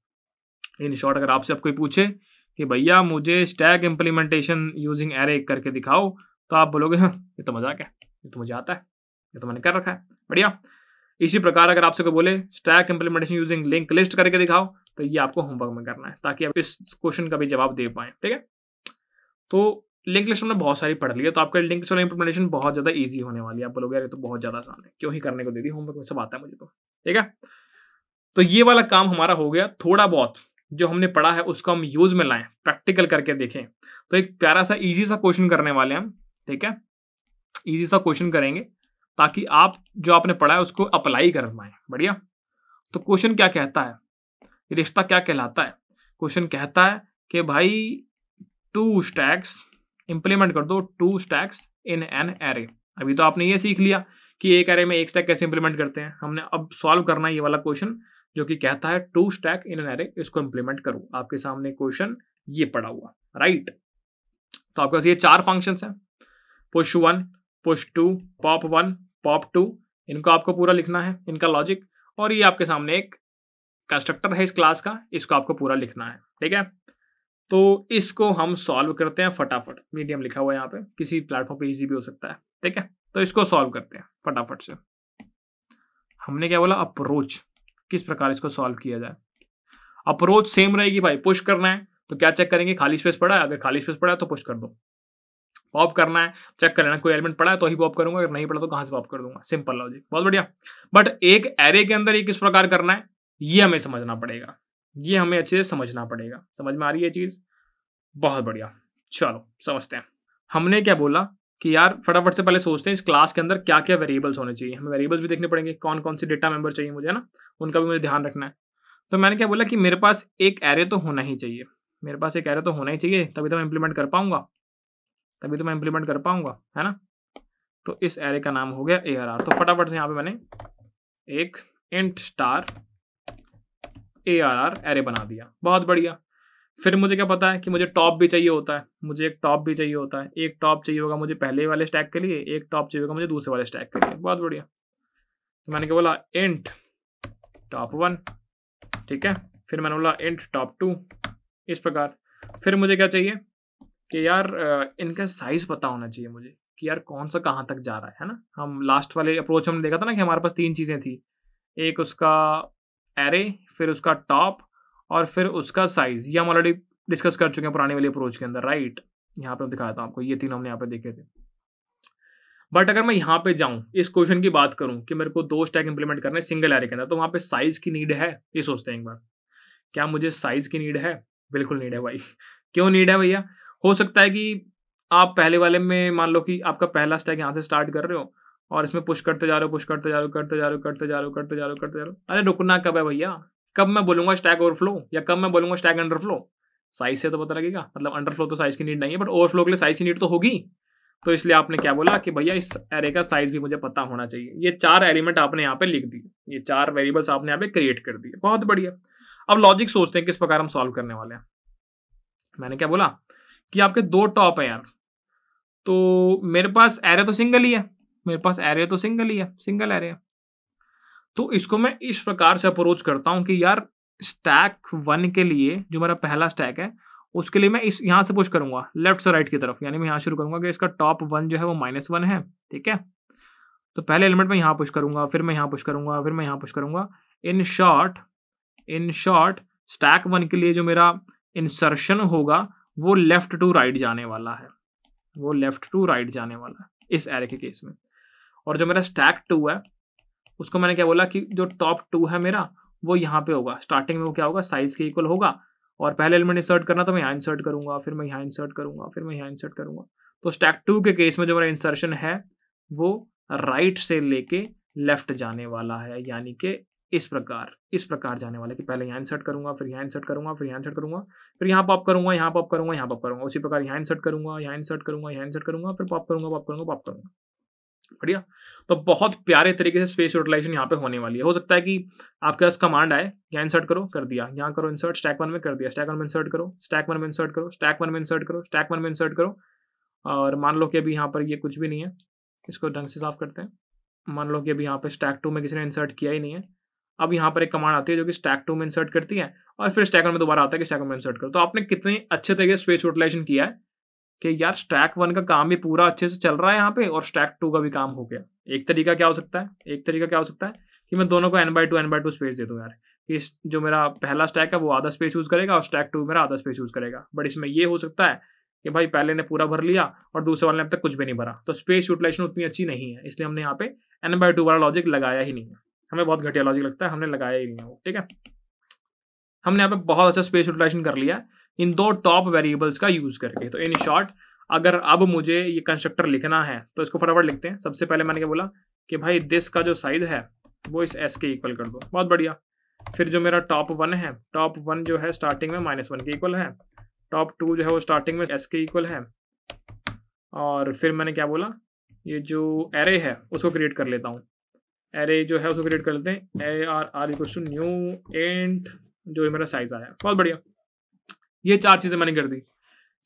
इन शॉर्ट अगर आपसे आप कोई पूछे कि भैया मुझे स्टैक इम्प्लीमेंटेशन यूजिंग एरे करके दिखाओ तो आप बोलोगे हाँ ये तो मजाक है ये तो मुझे आता है ये तो मैंने कर रखा है बढ़िया इसी प्रकार अगर आपसे कोई बोले stack implementation using link list करके दिखाओ तो ये आपको होमवर्क में करना है ताकि आप इस क्वेश्चन का भी जवाब दे पाए ठीक है तो लिंक लिस्ट हमने बहुत सारी पढ़ ली है तो आपका लिंक लिस्ट इम्प्लीमेंटेशन बहुत ज़्यादा ईजी होने वाली है आप बोलोगे अरे तो बहुत ज़्यादा आसान है क्यों ही करने को दे दी होमवर्क में सब आता है मुझे तो ठीक है तो ये वाला काम हमारा हो गया थोड़ा बहुत जो हमने पढ़ा है उसको हम यूज में लाएं प्रैक्टिकल करके देखें तो एक प्यारा सा इजी सा क्वेश्चन करने वाले हम ठीक है इजी सा क्वेश्चन करेंगे ताकि आप जो आपने पढ़ा है उसको अप्लाई कर पाए बढ़िया तो क्वेश्चन क्या कहता है रिश्ता क्या कहलाता है क्वेश्चन कहता है कि भाई टू स्टैक्स इंप्लीमेंट कर दो two stacks in an array अभी तो आपने ये सीख लिया कि एक एरे में एक स्टैक कैसे इंप्लीमेंट करते हैं हमने अब सॉल्व करना है ये वाला क्वेश्चन जो कि कहता है two stack in an array इसको इंप्लीमेंट करो आपके सामने क्वेश्चन ये पड़ा हुआ राइट तो आपके पास ये चार फंक्शन है push one push two pop one pop two इनको आपको पूरा लिखना है इनका लॉजिक और ये आपके सामने एक कंस्ट्रक्टर है इस क्लास का इसको आपको पूरा लिखना है ठीक है तो इसको हम सॉल्व करते हैं फटाफट मीडियम लिखा हुआ है यहाँ पे किसी प्लेटफॉर्म पे इजी भी हो सकता है ठीक है तो इसको सॉल्व करते हैं फटाफट से हमने क्या बोला अप्रोच किस प्रकार इसको सॉल्व किया जाए अप्रोच सेम रहेगी भाई पुश करना है तो क्या चेक करेंगे खाली स्पेस पड़ा है अगर खाली स्पेस पड़ा है तो पुश कर दो पॉप करना है चेक कर लेना कोई एलिमेंट पड़ा है तो ही पॉप करूंगा अगर नहीं पड़ा तो कहां से पॉप कर दूंगा सिंपल लॉजिक बहुत बढ़िया बट एक एरे के अंदर ये किस प्रकार करना है ये हमें समझना पड़ेगा ये हमें अच्छे से समझना पड़ेगा समझ में आ रही है चीज बहुत बढ़िया चलो समझते हैं हमने क्या बोला कि यार फटाफट से पहले सोचते हैं इस क्लास के अंदर क्या क्या वेरिएबल्स होने चाहिए हमें वेरिएबल्स भी देखने पड़ेंगे कौन कौन से डेटा मेंबर चाहिए मुझे ना उनका भी मुझे ध्यान रखना है तो मैंने क्या बोला कि मेरे पास एक एरे तो होना ही चाहिए मेरे पास एक एरे तो होना ही चाहिए तभी तो मैं इम्प्लीमेंट कर पाऊंगा तभी तो मैं इम्प्लीमेंट कर पाऊंगा है ना तो इस एरे का नाम हो गया ए तो फटाफट से यहाँ पे मैंने एक इंट स्टार ए एरे बना दिया बहुत बढ़िया फिर मुझे क्या पता है कि मुझे टॉप भी चाहिए होता है मुझे एक टॉप भी चाहिए होता है एक टॉप चाहिए होगा मुझे पहले वाले स्टैक के लिए एक टॉप चाहिए होगा मुझे दूसरे वाले स्टैक के लिए बहुत बढ़िया तो मैंने क्या बोला इंट टॉप वन ठीक है फिर मैंने बोला इंट टॉप टू इस प्रकार फिर मुझे क्या चाहिए कि यार इनका साइज पता होना चाहिए मुझे कि यार कौन सा कहाँ तक जा रहा है है ना हम लास्ट वाले अप्रोच हमने देखा था ना कि हमारे पास तीन चीज़ें थी एक उसका एरे फिर उसका टॉप और फिर उसका साइज ये हम ऑलरेडी डिस्कस कर चुके हैं पुराने वाली अप्रोच के अंदर राइट यहाँ पर दिखाया था आपको ये तीन हमने यहाँ पे देखे थे बट अगर मैं यहाँ पे जाऊँ इस क्वेश्चन की बात करूँ कि मेरे को दो स्टैक इंप्लीमेंट करने सिंगल एरे के अंदर तो वहाँ पे साइज की नीड है ये सोचते हैं एक बार क्या मुझे साइज की नीड है बिल्कुल नीड है भाई क्यों नीड है भैया हो सकता है कि आप पहले वाले में मान लो कि आपका पहला स्टैक यहाँ से स्टार्ट कर रहे हो और इसमें पुश करते जा रहे हो पुश करते जा रहे हो करते जा रहे हो करते जा रहे हो करते जा रहे हो करते जा रहे हो अरे रुकना कब है भैया कब मैं बोलूंगा स्टैक ओवरफ्लो या कब मैं बोलूंगा स्टैक अंडरफ्लो साइज से तो पता लगेगा मतलब अंडरफ्लो तो साइज की नीड नहीं है बट ओवरफ्लो के लिए साइज की नीड तो होगी तो इसलिए आपने क्या बोला कि भैया इस एरे का साइज भी मुझे पता होना चाहिए ये चार एलिमेंट आपने यहाँ पे लिख दिए ये चार वेरिएबल्स आपने यहाँ पे क्रिएट कर दिए बहुत बढ़िया अब लॉजिक सोचते हैं किस प्रकार हम सॉल्व करने वाले हैं मैंने क्या बोला कि आपके दो टॉप है यार तो मेरे पास एरे तो सिंगल ही है मेरे पास एरे तो सिंगल ही है सिंगल एरे है तो इसको मैं इस प्रकार से अप्रोच करता हूँ कि यार स्टैक वन के लिए जो मेरा पहला स्टैक है उसके लिए मैं इस यहाँ से पुश करूँगा लेफ्ट से राइट की तरफ यानी मैं यहाँ शुरू करूँगा कि इसका टॉप वन जो है वो माइनस वन है ठीक है तो पहले एलिमेंट में यहाँ पुश करूँगा फिर मैं यहाँ पुश करूँगा फिर मैं यहाँ पुश करूँगा in short in short stack one के लिए जो मेरा इंसर्शन होगा वो लेफ्ट टू राइट जाने वाला है वो लेफ्ट टू राइट जाने वाला है इस एरे के केस में और जो मेरा स्टैक टू है उसको मैंने क्या बोला कि जो टॉप टू है मेरा वो यहाँ पे होगा स्टार्टिंग में वो क्या होगा साइज के इक्वल होगा और पहले एलिमेंट इंसर्ट करना तो मैं यहाँ इंसर्ट करूंगा फिर मैं यहाँ इंसर्ट करूंगा फिर मैं यहाँ इंसर्ट करूंगा तो स्टैक टू के केस में जो मेरा इंसर्शन है वो राइट से लेके लेफ्ट जाने वाला है यानी कि इस प्रकार इस प्रकार जाने वाला कि पहले यहाँ इंसर्ट करूंगा फिर यहाँ इंसर्ट करूंगा फिर यहाँ इंसर्ट करूंगा फिर यहाँ पॉप करूंगा यहाँ पॉप करूंगा यहाँ पॉप करूंगा उसी प्रकार यहाँ इंसर्ट करूंगा यहाँ इंसर्ट करूंगा यहाँ इंसर्ट करूंगा फिर पॉप करूंगा पॉप करूंगा पॉप करूंगा बढ़िया तो बहुत प्यारे तरीके से स्पेस यूटिलाइजेशन यहाँ पे होने वाली है हो सकता है कि आपके पास कमांड आए यहाँ इंसर्ट करो कर दिया यहाँ करो इंसर्ट स्टैक वन में कर दिया स्टैक वन में इंसर्ट करो स्टैक वन में इंसर्ट करो स्टैक वन में इंसर्ट करो स्टैक वन में इंसर्ट करो और मान लो कि अभी यहाँ पर ये कुछ भी नहीं है इसको ढंग से साफ करते हैं मान लो कि अभी यहाँ पे स्टैक टू में किसी ने इंसर्ट किया ही नहीं है अब यहाँ पर एक कमांड आती है जो कि स्टैक टू में इंसर्ट करती है और फिर स्टैक वन में दोबारा आता है कि स्टैक वन में इंसर्ट करो तो आपने कितने अच्छे तरीके से स्पेस यूटिलाइजेशन किया है कि यार स्टैक वन का काम भी पूरा अच्छे से चल रहा है यहाँ पे और स्टैक टू का भी काम हो गया एक तरीका क्या हो सकता है एक तरीका क्या हो सकता है कि मैं दोनों को n by two n by two space दे दूँ यार कि जो मेरा पहला स्टैक है वो आधा स्पेस यूज़ करेगा और स्टैक टू मेरा आधा स्पेस यूज़ करेगा बट इसमें ये हो सकता है कि भाई पहले ने पूरा भर लिया और दूसरे वाले ने अब तक कुछ भी नहीं भरा तो स्पेस यूटिलाइजेशन उतनी अच्छी नहीं है इसलिए हमने यहाँ पे एन बाई टू वाला लॉजिक लगाया ही नहीं है हमें बहुत घटिया लॉजिक लगता है हमने लगाया ही नहीं है वो ठीक है हमने यहाँ पे बहुत अच्छा स्पेस यूटिलाइजेशन कर लिया है इन दो टॉप वेरिएबल्स का यूज करके तो इन शॉर्ट अगर अब मुझे ये कंस्ट्रक्टर लिखना है तो इसको फटाफट लिखते हैं सबसे पहले मैंने क्या बोला कि भाई दिस का जो साइज है वो इस एस के इक्वल कर दो बहुत बढ़िया फिर जो मेरा टॉप वन है टॉप वन जो है स्टार्टिंग में माइनस वन के इक्वल है टॉप टू जो है वो स्टार्टिंग में एस के इक्वल है और फिर मैंने क्या बोला ये जो एरे है उसको क्रिएट कर लेता हूँ एरे जो है उसको क्रिएट कर लेते हैं A R R equal to new and जो मेरा साइज आया बहुत बढ़िया ये चार चीज़ें मैंने कर दी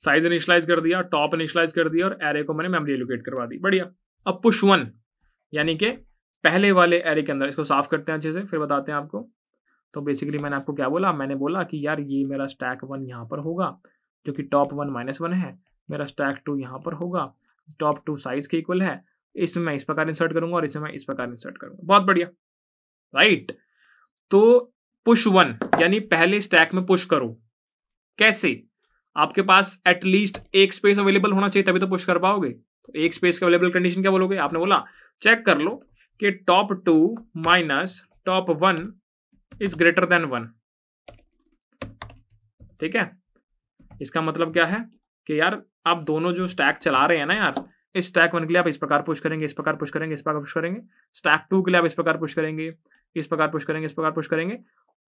साइज इनिशलाइज कर दिया टॉप इनिशलाइज कर दिया और एरे को मैंने मेमोरी एलोकेट करवा दी बढ़िया अब पुश वन यानी कि पहले वाले एरे के अंदर इसको साफ करते हैं अच्छे से फिर बताते हैं आपको तो बेसिकली मैंने आपको क्या बोला मैंने बोला कि यार ये मेरा स्टैक वन यहाँ पर होगा जो कि टॉप वन माइनस वन है मेरा स्टैक टू यहाँ पर होगा टॉप टू साइज के इक्वल है इसमें मैं इस प्रकार इंसर्ट करूंगा और इसमें मैं इस प्रकार इंसर्ट करूंगा बहुत बढ़िया राइट तो पुश वन यानी पहले स्टैक में पुश करो कैसे आपके पास एटलीस्ट एक स्पेस अवेलेबल होना चाहिए तभी तो पुश कर पाओगे तो एक स्पेस का अवेलेबल कंडीशन क्या बोलोगे आपने बोला चेक कर लो कि top two minus top one is greater than one ठीक है इसका मतलब क्या है कि यार आप दोनों जो स्टैक चला रहे हैं ना यार इस स्टैक वन के लिए आप इस प्रकार पुश करेंगे इस प्रकार पुश करेंगे इस प्रकार पुश करेंगे स्टैक टू के लिए आप इस प्रकार पुश करेंगे इस प्रकार पुश करेंगे इस प्रकार पुश करेंगे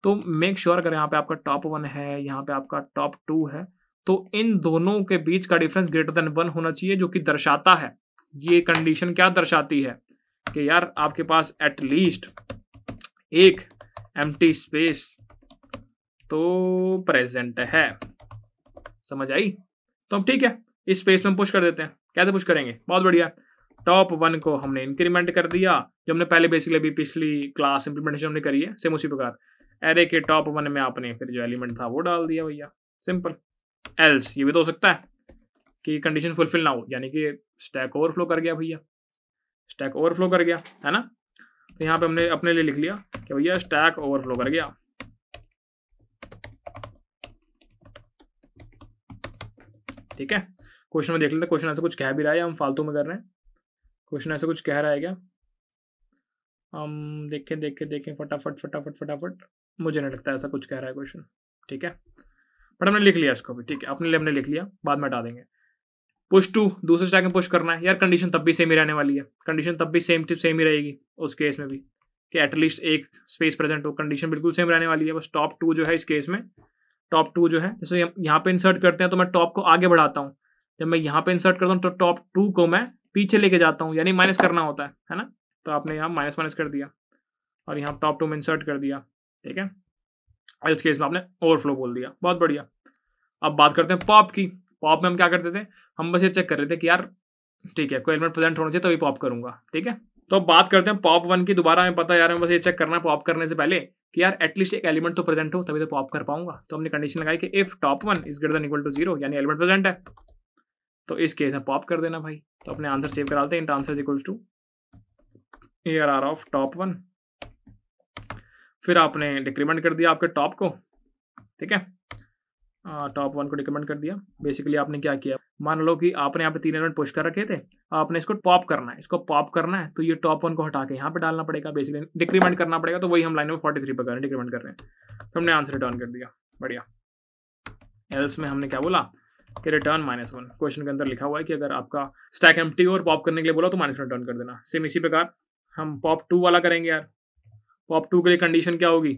तो मेक श्योर sure करें यहाँ पे आपका टॉप वन है यहाँ पे आपका टॉप टू है तो इन दोनों के बीच का डिफरेंस ग्रेटर देन वन होना चाहिए जो कि दर्शाता है ये कंडीशन क्या दर्शाती है कि यार आपके पास एटलीस्ट एक एम स्पेस तो प्रेजेंट है समझ आई तो हम ठीक है इस स्पेस में पुश कर देते हैं कैसे पुश करेंगे बहुत बढ़िया टॉप वन को हमने इंक्रीमेंट कर दिया जो हमने पहले बेसिकली अभी पिछली क्लास इंप्लीमेंटेशन हमने करी है सेम उसी प्रकार एरे के टॉप वन में आपने फिर जो एलिमेंट था वो डाल दिया भैया सिंपल एल्स ये भी तो हो सकता है कि कंडीशन फुलफिल ना हो यानी कि स्टैक ओवरफ्लो कर गया भैया स्टैक ओवरफ्लो कर गया है ना तो यहाँ पे हमने अपने लिए लिख लिया कि भैया स्टैक ओवरफ्लो कर गया ठीक है क्वेश्चन में देख लेते क्वेश्चन ऐसा कुछ कह भी रहा है हम फालतू में कर रहे हैं क्वेश्चन ऐसा कुछ कह रहा है क्या हम देखें देखें देखें फटाफट फटाफट फटाफट मुझे नहीं लगता ऐसा कुछ कह रहा है क्वेश्चन ठीक है बट हमने लिख लिया इसको भी ठीक है अपने लिए हमने लिख लिया बाद में हटा देंगे पुश टू दूसरे स्टैक में पुश करना है यार कंडीशन तब भी सेम ही रहने वाली है कंडीशन तब भी सेम टू सेम ही रहेगी उस केस में भी कि एटलीस्ट एक स्पेस प्रेजेंट हो कंडीशन बिल्कुल सेम रहने वाली है बस टॉप टू जो है इस केस में टॉप टू जो है जैसे यहाँ पे इंसर्ट करते हैं तो मैं टॉप को आगे बढ़ाता हूँ जब मैं यहाँ पे इंसर्ट करता हूँ तो टॉप टू को मैं पीछे लेके जाता हूँ यानी माइनस करना होता है है ना तो आपने यहाँ माइनस माइनस कर दिया और यहाँ टॉप टू में इंसर्ट कर दिया ठीक है इस केस में आपने ओवरफ्लो बोल दिया बहुत बढ़िया अब बात करते हैं पॉप की पॉप में हम क्या करते थे हम बस ये चेक कर रहे थे कि यार ठीक है कोई एलिमेंट प्रेजेंट होना चाहिए तभी पॉप करूंगा ठीक है तो अब बात करते हैं पॉप वन की दोबारा हमें पता यार हमें बस ये चेक करना है पॉप करने से पहले कि यार एटलीस्ट एक एलिमेंट तो प्रेजेंट हो तभी तो पॉप कर पाऊंगा तो हमने कंडीशन लगाई कि if top one is greater equal to zero यानी एलिमेंट प्रेजेंट है तो इस केस में पॉप कर देना भाई तो अपने आंसर सेव करा देते हैं int answer equal to arr of top one फिर आपने डिक्रीमेंट कर दिया आपके टॉप को ठीक है टॉप वन को डिक्रीमेंट कर दिया बेसिकली आपने क्या किया मान लो कि आपने यहाँ पे तीन एलिमेंट पुश कर रखे थे आपने इसको पॉप करना है इसको पॉप करना है तो ये टॉप वन को हटा के यहाँ पे डालना पड़ेगा बेसिकली डिक्रीमेंट करना पड़ेगा तो वही हम लाइन में फोर्टी थ्री पर कर रहे हैं डिक्रीमेंट कर रहे हैं तो हमने आंसर रिटर्न कर दिया बढ़िया एल्स में हमने क्या बोला कि रिटर्न माइनस वन क्वेश्चन के अंदर लिखा हुआ है कि अगर आपका स्टैक एम और पॉप करने के लिए बोला तो माइनस रिटर्न कर देना सेम इसी प्रकार हम पॉप टू वाला करेंगे यार पॉप तो टू के लिए कंडीशन क्या होगी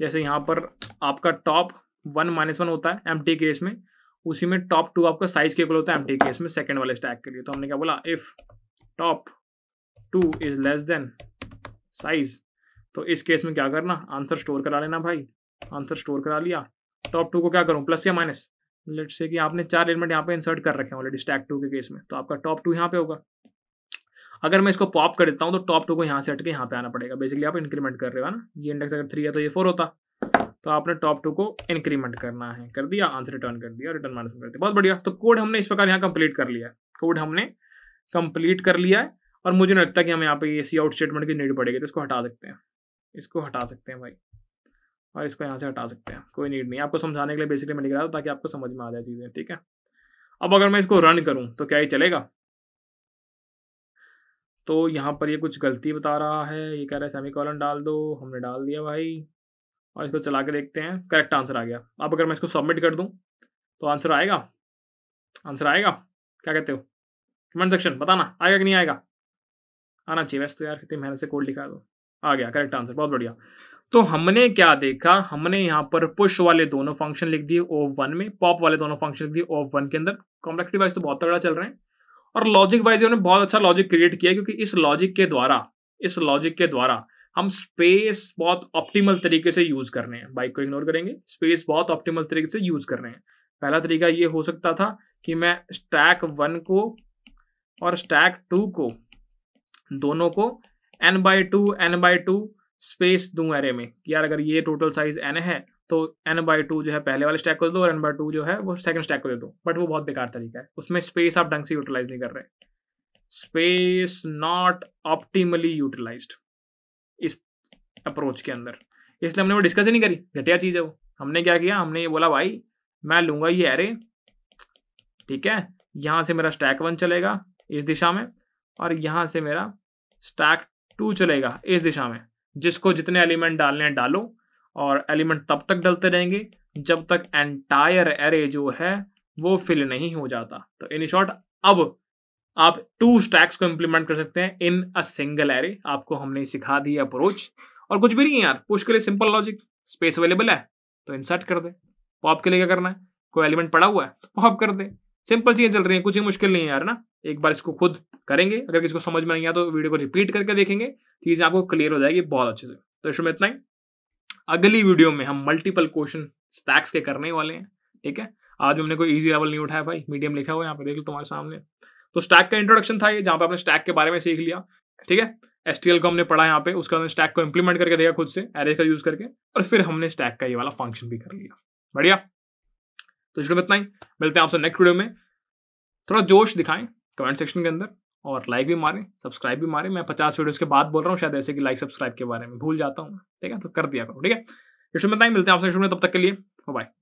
जैसे यहाँ पर आपका टॉप वन माइनस वन होता है एम टी केस में उसी में टॉप टू आपका साइज के होता है एम टी केस में सेकेंड वाले स्टैक के लिए तो हमने क्या बोला if top two is less than size तो इस केस में क्या करना आंसर स्टोर करा लेना भाई आंसर स्टोर करा लिया टॉप टू को क्या करूँ प्लस या माइनस लेट्स से कि आपने चार एलिमेंट यहाँ पे इंसर्ट कर रखे हैं ऑलरेडी स्टैक टू के केस में तो आपका टॉप टू यहाँ पे होगा अगर मैं इसको पॉप कर देता हूँ तो टॉप टू को यहाँ से हट के यहाँ पे आना पड़ेगा बेसिकली आप इंक्रीमेंट कर रहे हो ना ये इंडेक्स अगर थ्री है तो ये फोर होता तो आपने टॉप टू को इंक्रीमेंट करना है कर दिया आंसर रिटर्न कर दिया रिटर्न माइनस कर दिया बहुत बढ़िया तो कोड हमने इस प्रकार यहाँ कंप्लीट कर लिया है कोड हमने कंप्लीट कर लिया है और मुझे नहीं लगता कि हमें यहाँ पे ये सी आउट स्टेटमेंट की नीड पड़ेगी तो इसको हटा सकते हैं इसको हटा सकते हैं भाई और इसको यहाँ से हटा सकते हैं कोई नीड नहीं आपको समझाने के लिए बेसिकली मैं लिख रहा था ताकि आपको समझ में आ जाए चीज़ें ठीक है अब अगर मैं इसको रन करूँ तो क्या ये चलेगा तो यहाँ पर ये कुछ गलती बता रहा है ये कह रहा है सेमी कॉलन डाल दो हमने डाल दिया भाई और इसको चला के देखते हैं करेक्ट आंसर आ गया अब अगर मैं इसको सबमिट कर दूँ तो आंसर आएगा आंसर आएगा क्या कहते हो कमेंट सेक्शन बताना आएगा कि नहीं आएगा आना चाहिए वैसे तो यार कितनी मेहनत से कोड लिखा दो आ गया करेक्ट आंसर बहुत बढ़िया तो हमने क्या देखा हमने यहाँ पर पुश वाले दोनों फंक्शन लिख दिए ओ वन में पॉप वाले दोनों फंक्शन लिख दिए ओ वन के अंदर कॉम्प्लेक्स डिवाइस तो बहुत तगड़ा चल रहे हैं और लॉजिक वाइज उन्होंने बहुत अच्छा लॉजिक क्रिएट किया क्योंकि इस लॉजिक के द्वारा इस लॉजिक के द्वारा हम स्पेस बहुत ऑप्टिमल तरीके से यूज कर रहे हैं बाइक को इग्नोर करेंगे स्पेस बहुत ऑप्टिमल तरीके से यूज कर रहे हैं पहला तरीका ये हो सकता था कि मैं स्टैक वन को और स्टैक टू को दोनों को n by two n by two space दूं एरे में यार अगर ये टोटल साइज एन है तो एन बाई टू जो है पहले वाले स्टैक को दे दो और एन बाई टू जो है वो सेकंड स्टैक को दे दो बट वो बहुत बेकार तरीका है उसमें स्पेस आप ढंग से यूटिलाइज नहीं कर रहे स्पेस नॉट ऑप्टिमली यूटिलाइज इस अप्रोच के अंदर इसलिए हमने वो डिस्कस ही नहीं करी घटिया चीज़ है वो हमने क्या किया हमने ये बोला भाई मैं लूंगा ये एरे ठीक है यहाँ से मेरा स्टैक वन चलेगा इस दिशा में और यहाँ से मेरा स्टैक टू चलेगा इस दिशा में जिसको जितने एलिमेंट डालने हैं डालो और एलिमेंट तब तक डलते रहेंगे जब तक एंटायर एरे जो है वो फिल नहीं हो जाता तो इन शॉर्ट अब आप टू स्टैक्स को इंप्लीमेंट कर सकते हैं इन अ सिंगल एरे आपको हमने सिखा दी अप्रोच और कुछ भी नहीं है यार पुश के लिए सिंपल लॉजिक स्पेस अवेलेबल है तो इंसर्ट कर दे तो पॉप के लिए क्या करना है कोई एलिमेंट पड़ा हुआ है तो पॉप कर दे सिंपल चीजें चल रही हैं कुछ ही मुश्किल नहीं है यार ना एक बार इसको खुद करेंगे अगर किसी को समझ में नहीं आया तो वीडियो को रिपीट करके देखेंगे चीज़ें आपको क्लियर हो जाएगी बहुत अच्छे से तो इसमें इतना ही अगली वीडियो में हम मल्टीपल क्वेश्चन स्टैक्स के करने वाले हैं ठीक है आज हमने कोई इजी लेवल नहीं उठाया भाई मीडियम लिखा हुआ यहाँ पे देख लो तुम्हारे सामने तो स्टैक का इंट्रोडक्शन था ये जहाँ पे आपने स्टैक के बारे में सीख लिया ठीक है एस को हमने पढ़ा यहाँ पे उसके बाद स्टैक को इम्प्लीमेंट करके देखा खुद से एरे का यूज करके और फिर हमने स्टैक का ये वाला फंक्शन भी कर लिया बढ़िया तो इसमें इतना ही मिलते हैं आपसे नेक्स्ट वीडियो में थोड़ा जोश दिखाएं कमेंट सेक्शन के अंदर और लाइक भी मारें सब्सक्राइब भी मारें मैं पचास वीडियोज़ के बाद बोल रहा हूँ शायद ऐसे कि लाइक सब्सक्राइब के बारे में भूल जाता हूँ ठीक है तो कर दिया करो ठीक है इशू में टाइम मिलते हैं आपसे इशू में तब तक के लिए बाय